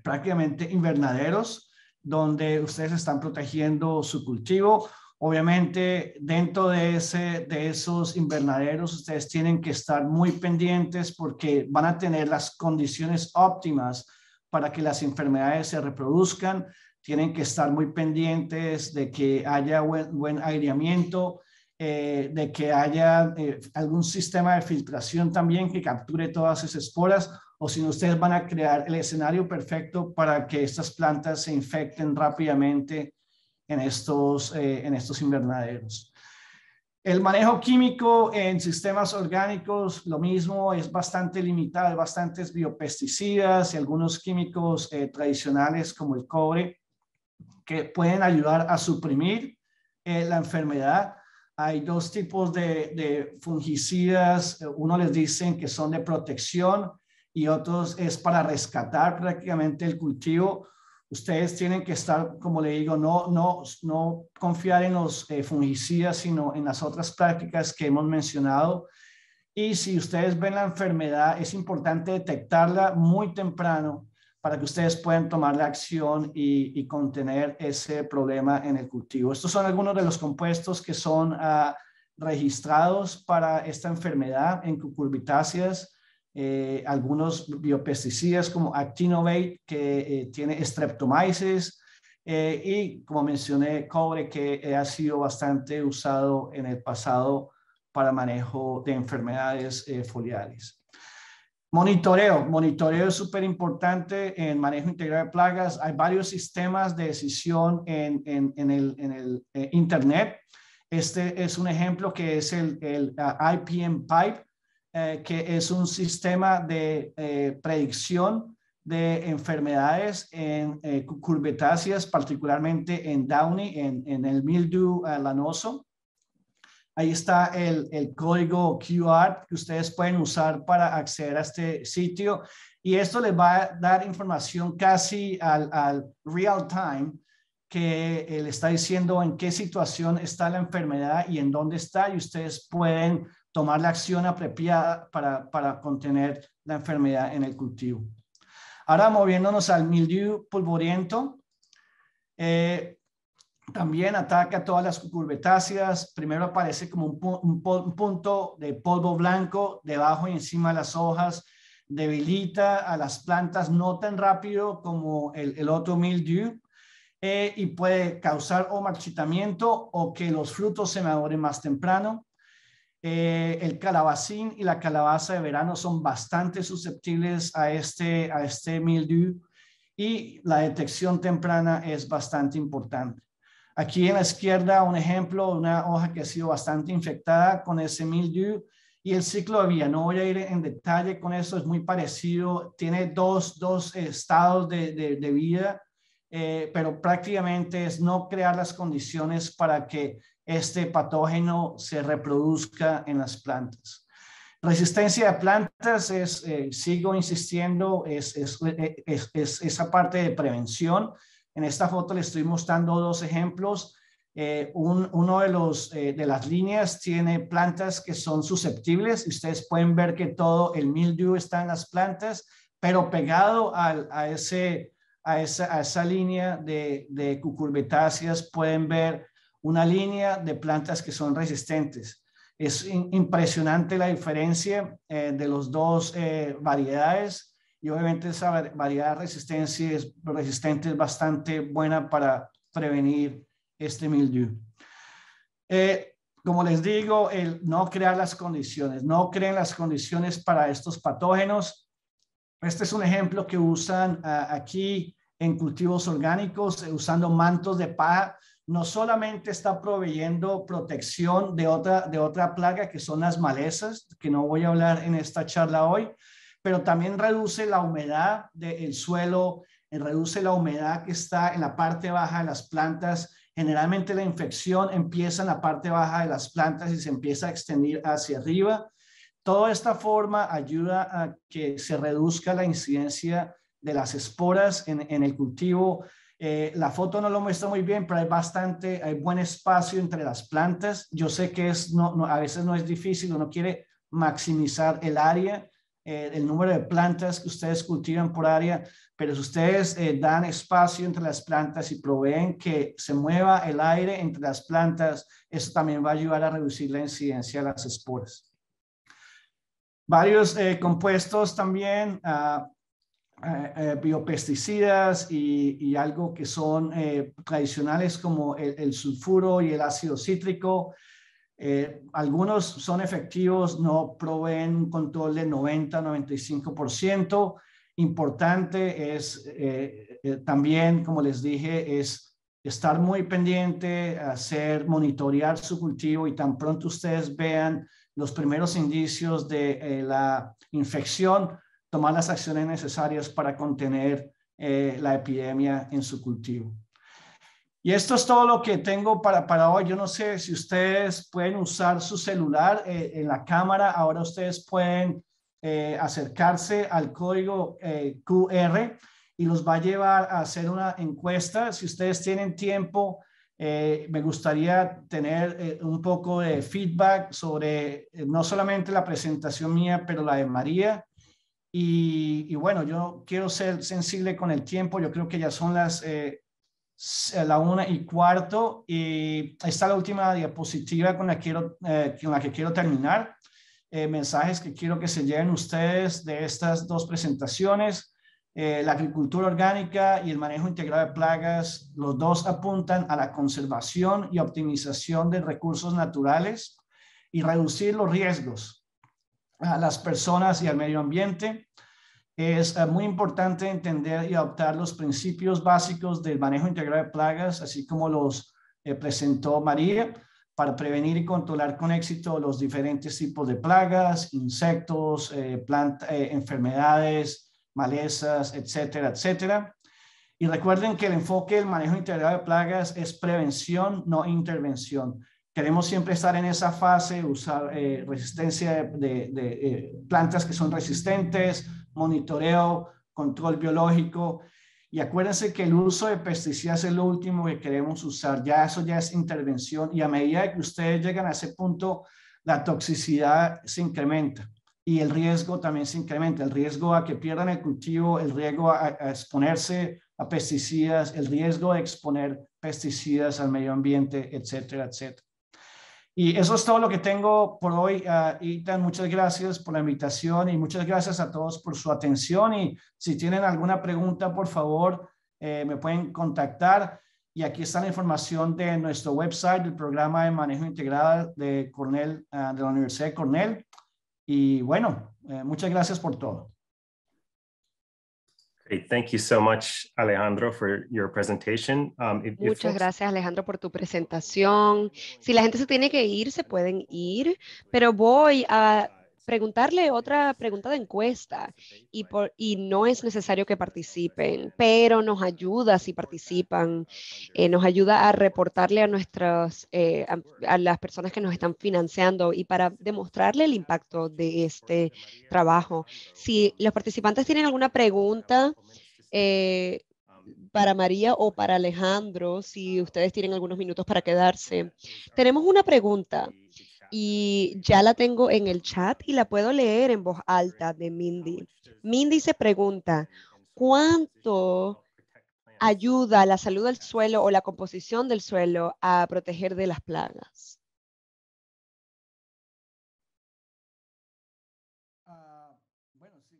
prácticamente invernaderos, donde ustedes están protegiendo su cultivo Obviamente, dentro de, ese, de esos invernaderos, ustedes tienen que estar muy pendientes porque van a tener las condiciones óptimas para que las enfermedades se reproduzcan. Tienen que estar muy pendientes de que haya buen, aireamiento, eh, de que haya eh, algún sistema de filtración también que capture todas esas esporas, o si no, ustedes van a crear el escenario perfecto para que estas plantas se infecten rápidamente en estos, eh, en estos invernaderos. El manejo químico en sistemas orgánicos, lo mismo, es bastante limitado, hay bastantes biopesticidas y algunos químicos eh, tradicionales como el cobre que pueden ayudar a suprimir eh, la enfermedad. Hay dos tipos de, fungicidas, uno les dicen que son de protección y otros es para rescatar prácticamente el cultivo ustedes tienen que estar, como le digo, no, no, no confiar en los eh, fungicidas, sino en las otras prácticas que hemos mencionado. Y si ustedes ven la enfermedad, es importante detectarla muy temprano para que ustedes puedan tomar la acción y, contener ese problema en el cultivo. Estos son algunos de los compuestos que son ah, registrados para esta enfermedad en cucurbitáceas. Eh, algunos biopesticidas como Actinovate, que eh, tiene streptomyces, eh, y como mencioné, cobre, que ha sido bastante usado en el pasado para manejo de enfermedades foliares. Monitoreo. Monitoreo es súper importante en manejo integral de plagas. Hay varios sistemas de decisión en, en, el, Internet. Este es un ejemplo que es el, el ah, IPM Pipe, eh, que es un sistema de eh, predicción de enfermedades en eh, curvetáceas, particularmente en Downey en, en el mildew lanoso. Ahí está el, el, código QR que ustedes pueden usar para acceder a este sitio. Y esto les va a dar información casi al, al real time que le está diciendo en qué situación está la enfermedad y en dónde está, y ustedes pueden tomar la acción apropiada para, para contener la enfermedad en el cultivo. Ahora moviéndonos al mildew polvoriento, eh, también ataca todas las cucurbitáceas. Primero aparece como un, punto de polvo blanco debajo y encima de las hojas. Debilita a las plantas no tan rápido como el, otro mildew eh, y puede causar o marchitamiento o que los frutos se maduren más temprano. Eh, el calabacín y la calabaza de verano son bastante susceptibles a este, a este mildew y la detección temprana es bastante importante. Aquí en la izquierda un ejemplo, una hoja que ha sido bastante infectada con ese mildew y el ciclo de vida. No voy a ir en detalle con eso, es muy parecido. Tiene dos, dos estados de, de, vida, eh, pero prácticamente es no crear las condiciones para que este patógeno se reproduzca en las plantas. Resistencia de plantas es, eh, sigo insistiendo, es, es, esa parte de prevención. En esta foto le estoy mostrando dos ejemplos. Eh, uno eh, de, las líneas tiene plantas que son susceptibles. Ustedes pueden ver que todo el mildew está en las plantas, pero pegado a, esa, línea de, de cucurbitáceas pueden ver una línea de plantas que son resistentes. Es impresionante la diferencia eh, de las dos eh, variedades y obviamente esa variedad resistencia es, resistente es bastante buena para prevenir este mildew. Eh, como les digo, el no crear las condiciones, no creen las condiciones para estos patógenos. Este es un ejemplo que usan ah, aquí en cultivos orgánicos, usando mantos de paja no solamente está proveyendo protección de otra, plaga que son las malezas, que no voy a hablar en esta charla hoy, pero también reduce la humedad del suelo, reduce la humedad que está en la parte baja de las plantas. Generalmente la infección empieza en la parte baja de las plantas y se empieza a extender hacia arriba. Toda esta forma ayuda a que se reduzca la incidencia de las esporas en el cultivo, eh, la foto no lo muestra muy bien, pero hay bastante, hay buen espacio entre las plantas. Yo sé que es, no, a veces no es difícil, uno quiere maximizar el área, eh, el número de plantas que ustedes cultivan por área, pero si ustedes eh, dan espacio entre las plantas y proveen que se mueva el aire entre las plantas, eso también va a ayudar a reducir la incidencia de las esporas. Varios compuestos también, ah, eh, eh, biopesticidas y, algo que son eh, tradicionales como el, sulfuro y el ácido cítrico. algunos son efectivos, no proveen un control del 90-95%. Importante es también, como les dije, es estar muy pendiente, hacer monitorear su cultivo y tan pronto ustedes vean los primeros indicios de la infección, tomar las acciones necesarias para contener eh, la epidemia en su cultivo. Y esto es todo lo que tengo para, para hoy. Yo no sé si ustedes pueden usar su celular eh, en la cámara. Ahora ustedes pueden eh, acercarse al código QR y los va a llevar a hacer una encuesta. Si ustedes tienen tiempo, me gustaría tener un poco de feedback sobre no solamente la presentación mía, pero la de María. Y, bueno, yo quiero ser sensible con el tiempo. Yo creo que ya son las eh, la una y cuarto. Y está la última diapositiva con la, eh, con la que quiero terminar. Eh, mensajes que quiero que se lleven ustedes de estas dos presentaciones. la agricultura orgánica y el manejo integral de plagas, los dos apuntan a la conservación y optimización de recursos naturales y reducir los riesgos a las personas y al medio ambiente. Es eh, muy importante entender y adoptar los principios básicos del manejo integral de plagas, así como los eh, presentó María, para prevenir y controlar con éxito los diferentes tipos de plagas, insectos, eh, enfermedades, malezas, etcétera, etcétera. Y recuerden que el enfoque del manejo integral de plagas es prevención, no intervención queremos siempre estar en esa fase, usar eh, resistencia de, eh, plantas que son resistentes, monitoreo, control biológico. Y acuérdense que el uso de pesticidas es lo último que queremos usar. Ya eso ya es intervención y a medida que ustedes llegan a ese punto, la toxicidad se incrementa y el riesgo también se incrementa. El riesgo a que pierdan el cultivo, el riesgo a, exponerse a pesticidas, el riesgo a exponer pesticidas al medio ambiente, etcétera, etcétera. Y eso es todo lo que tengo por hoy. Itan, ah, muchas gracias por la invitación y muchas gracias a todos por su atención. Y si tienen alguna pregunta, por favor, eh, me pueden contactar. Y aquí está la información de nuestro website, del programa de manejo integrado de Cornell, ah, de la Universidad de Cornell. Y bueno, eh, muchas gracias por todo. Thank you so much, Alejandro, for your presentation. Um, Muchas gracias, Alejandro, por tu presentación. Si la gente se tiene que ir, se pueden ir, pero voy a preguntarle otra pregunta de encuesta y, por, y no es necesario que participen, pero nos ayuda si participan, eh, nos ayuda a reportarle a nuestras, eh, a, las personas que nos están financiando y para demostrarle el impacto de este trabajo. Si los participantes tienen alguna pregunta, eh, para María o para Alejandro, si ustedes tienen algunos minutos para quedarse. Tenemos una pregunta y ya la tengo en el chat y la puedo leer en voz alta de Mindy. Mindy se pregunta, ¿cuánto ayuda la salud del suelo o la composición del suelo a proteger de las plagas? Ah, bueno, si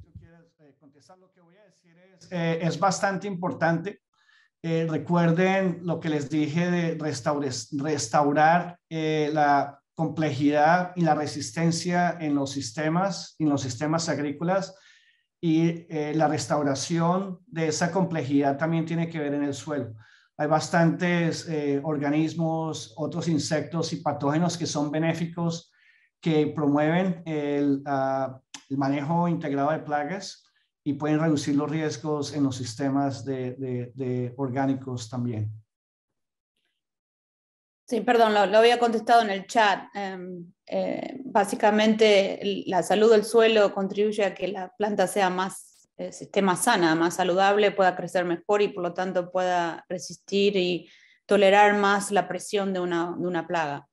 tú quieres eh, contestar. Lo que voy a decir es, eh, es bastante importante eh, recuerden lo que les dije de restaurar, eh, la complejidad y la resistencia en los sistemas, en los sistemas agrícolas y eh, la restauración de esa complejidad también tiene que ver en el suelo. Hay bastantes organismos, otros insectos y patógenos que son benéficos que promueven el ah, manejo integrado de plagas y pueden reducir los riesgos en los sistemas de, orgánicos también. Sí, perdón, lo, había contestado en el chat. Em, eh, básicamente, la salud del suelo contribuye a que la planta sea más, sana, más saludable, pueda crecer mejor y por lo tanto pueda resistir y tolerar más la presión de una, de una plaga.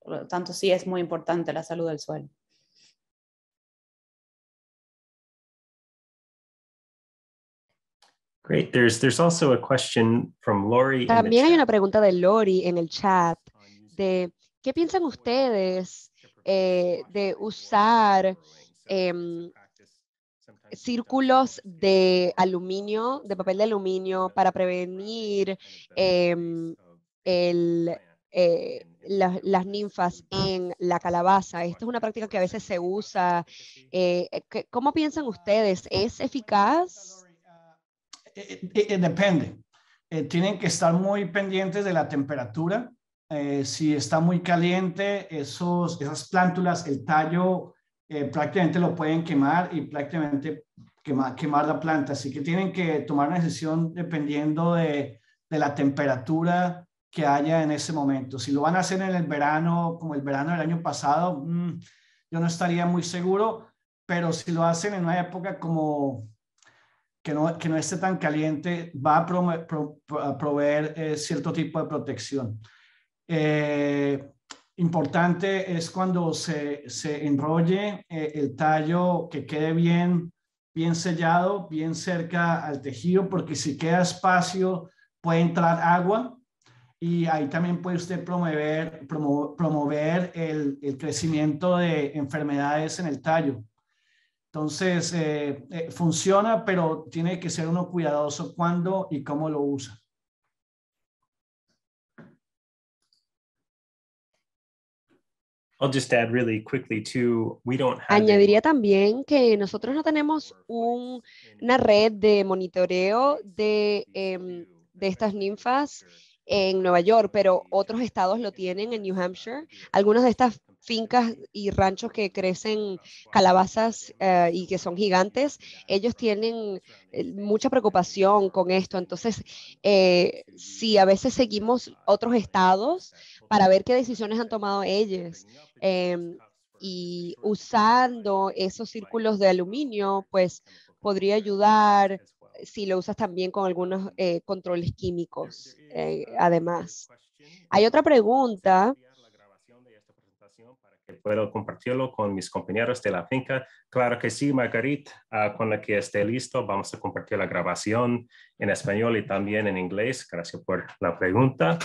Por lo tanto, sí es muy importante la salud del suelo. También hay una pregunta de Lori en el chat de qué piensan ustedes eh, de usar em, círculos de aluminio, de papel de aluminio para prevenir em, eh, las, ninfas en la calabaza. Esta es una práctica que a veces se usa. Eh, eh ¿Cómo piensan ustedes? ¿Es eficaz? Eh, eh, depende. Eh, tienen que estar muy pendientes de la temperatura. si está muy caliente, esos, esas plántulas, el tallo prácticamente lo pueden quemar y prácticamente quemar, quemar la planta. Así que tienen que tomar una decisión dependiendo de, la temperatura que haya en ese momento. Si lo van a hacer en el verano, como el verano del año pasado, mm, yo no estaría muy seguro, pero si lo hacen en una época como que no, que no esté tan caliente, va a, proveer eh, cierto tipo de protección. Eh, importante es cuando se, se enrolle eh, el tallo, que quede bien, bien sellado, bien cerca al tejido, porque si queda espacio puede entrar agua y ahí también puede usted promover, promover el, el crecimiento de enfermedades en el tallo. Entonces, eh, eh, funciona, pero tiene que ser uno cuidadoso cuándo y cómo lo usa. Añadiría también que nosotros no tenemos una red de monitoreo de, em, de estas ninfas en Nueva York, pero otros estados lo tienen en New Hampshire. Algunos de estas fincas y ranchos que crecen calabazas eh, y que son gigantes, ellos tienen eh, mucha preocupación con esto. Entonces, eh, si a veces seguimos otros estados para ver qué decisiones han tomado ellos. Em, y usando esos círculos de aluminio, pues podría ayudar si lo usas también con algunos controles químicos, además. Hay otra pregunta puedo compartirlo con mis compañeros de la finca. Claro que sí, Margarita, ah, con la que esté listo, vamos a compartir la grabación en español y también en inglés. Gracias por la pregunta.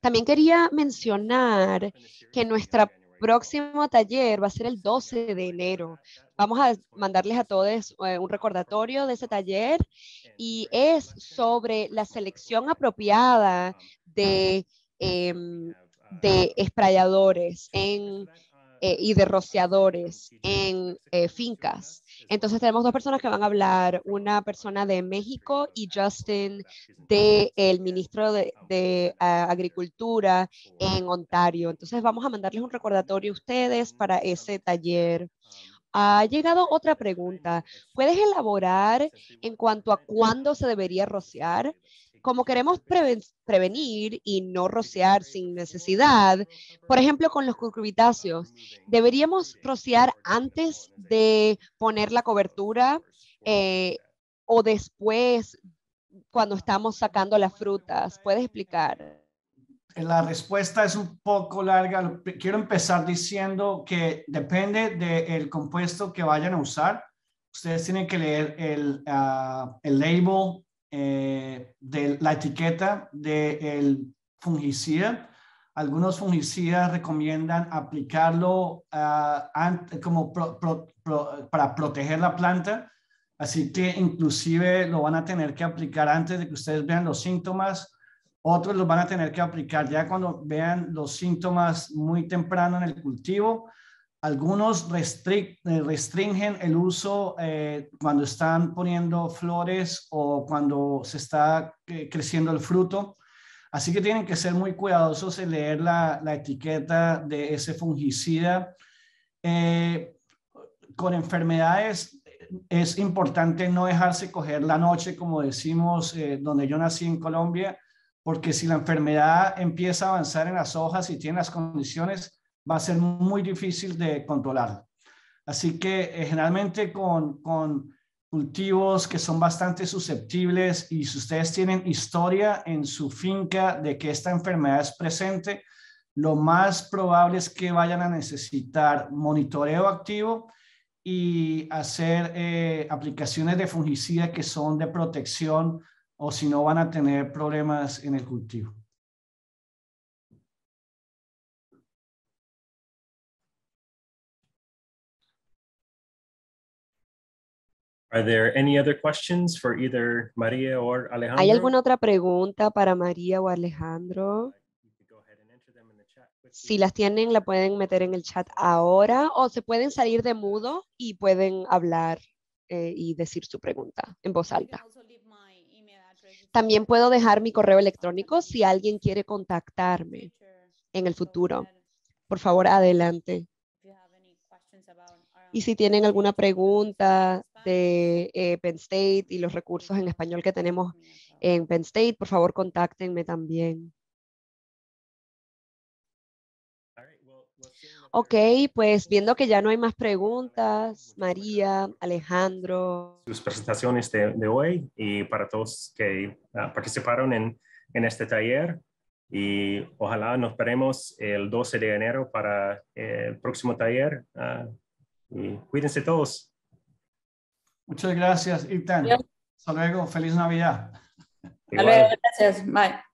También quería mencionar que nuestra próximo taller va a ser el 12 de enero. Vamos a mandarles a todos eh, un recordatorio de ese taller y es sobre la selección apropiada de, em, de esprayadores en eh, y de rociadores en eh, fincas. Entonces tenemos dos personas que van a hablar, una persona de México y Justin del ministro de, ah, Agricultura en Ontario. Entonces vamos a mandarles un recordatorio a ustedes para ese taller. Ha llegado otra pregunta. ¿Puedes elaborar en cuanto a cuándo se debería rociar? como queremos prevenir y no rociar sin necesidad, por ejemplo, con los cucurbitáceos, deberíamos rociar antes de poner la cobertura eh, o después cuando estamos sacando las frutas. ¿Puedes explicar? La respuesta es un poco larga. Quiero empezar diciendo que depende del compuesto que vayan a usar. Ustedes tienen que leer el, ah, el label eh, de la etiqueta del fungicida. Algunos fungicidas recomiendan aplicarlo ah, como para proteger la planta, así que inclusive lo van a tener que aplicar antes de que ustedes vean los síntomas. Otros lo van a tener que aplicar ya cuando vean los síntomas muy temprano en el cultivo algunos eh, restringen el uso eh, cuando están poniendo flores o cuando se está eh, creciendo el fruto. Así que tienen que ser muy cuidadosos en leer la, etiqueta de ese fungicida. con enfermedades es importante no dejarse coger la noche, como decimos donde yo nací en Colombia, porque si la enfermedad empieza a avanzar en las hojas y tiene las condiciones, va a ser muy difícil de controlar. Así que eh, generalmente con, con cultivos que son bastante susceptibles y si ustedes tienen historia en su finca de que esta enfermedad es presente, lo más probable es que vayan a necesitar monitoreo activo y hacer eh, aplicaciones de fungicida que son de protección o si no van a tener problemas en el cultivo. any questions ¿Hay alguna otra pregunta para María o Alejandro? Si las tienen, la pueden meter en el chat ahora o se pueden salir de mudo y pueden hablar eh, y decir su pregunta en voz alta. También puedo dejar mi correo electrónico si alguien quiere contactarme en el futuro. Por favor, adelante. Y si tienen alguna pregunta de eh, Penn State y los recursos en español que tenemos en Penn State, por favor contáctenme también. Ok, pues viendo que ya no hay más preguntas, María, Alejandro. Sus presentaciones de, hoy y para todos que ah, participaron en, este taller. Y ojalá nos veremos el 12 de enero para eh, el próximo taller. Ah, y cuídense todos. Muchas gracias, Itan. Hasta luego. Feliz Navidad. Hasta luego. Gracias. Bye.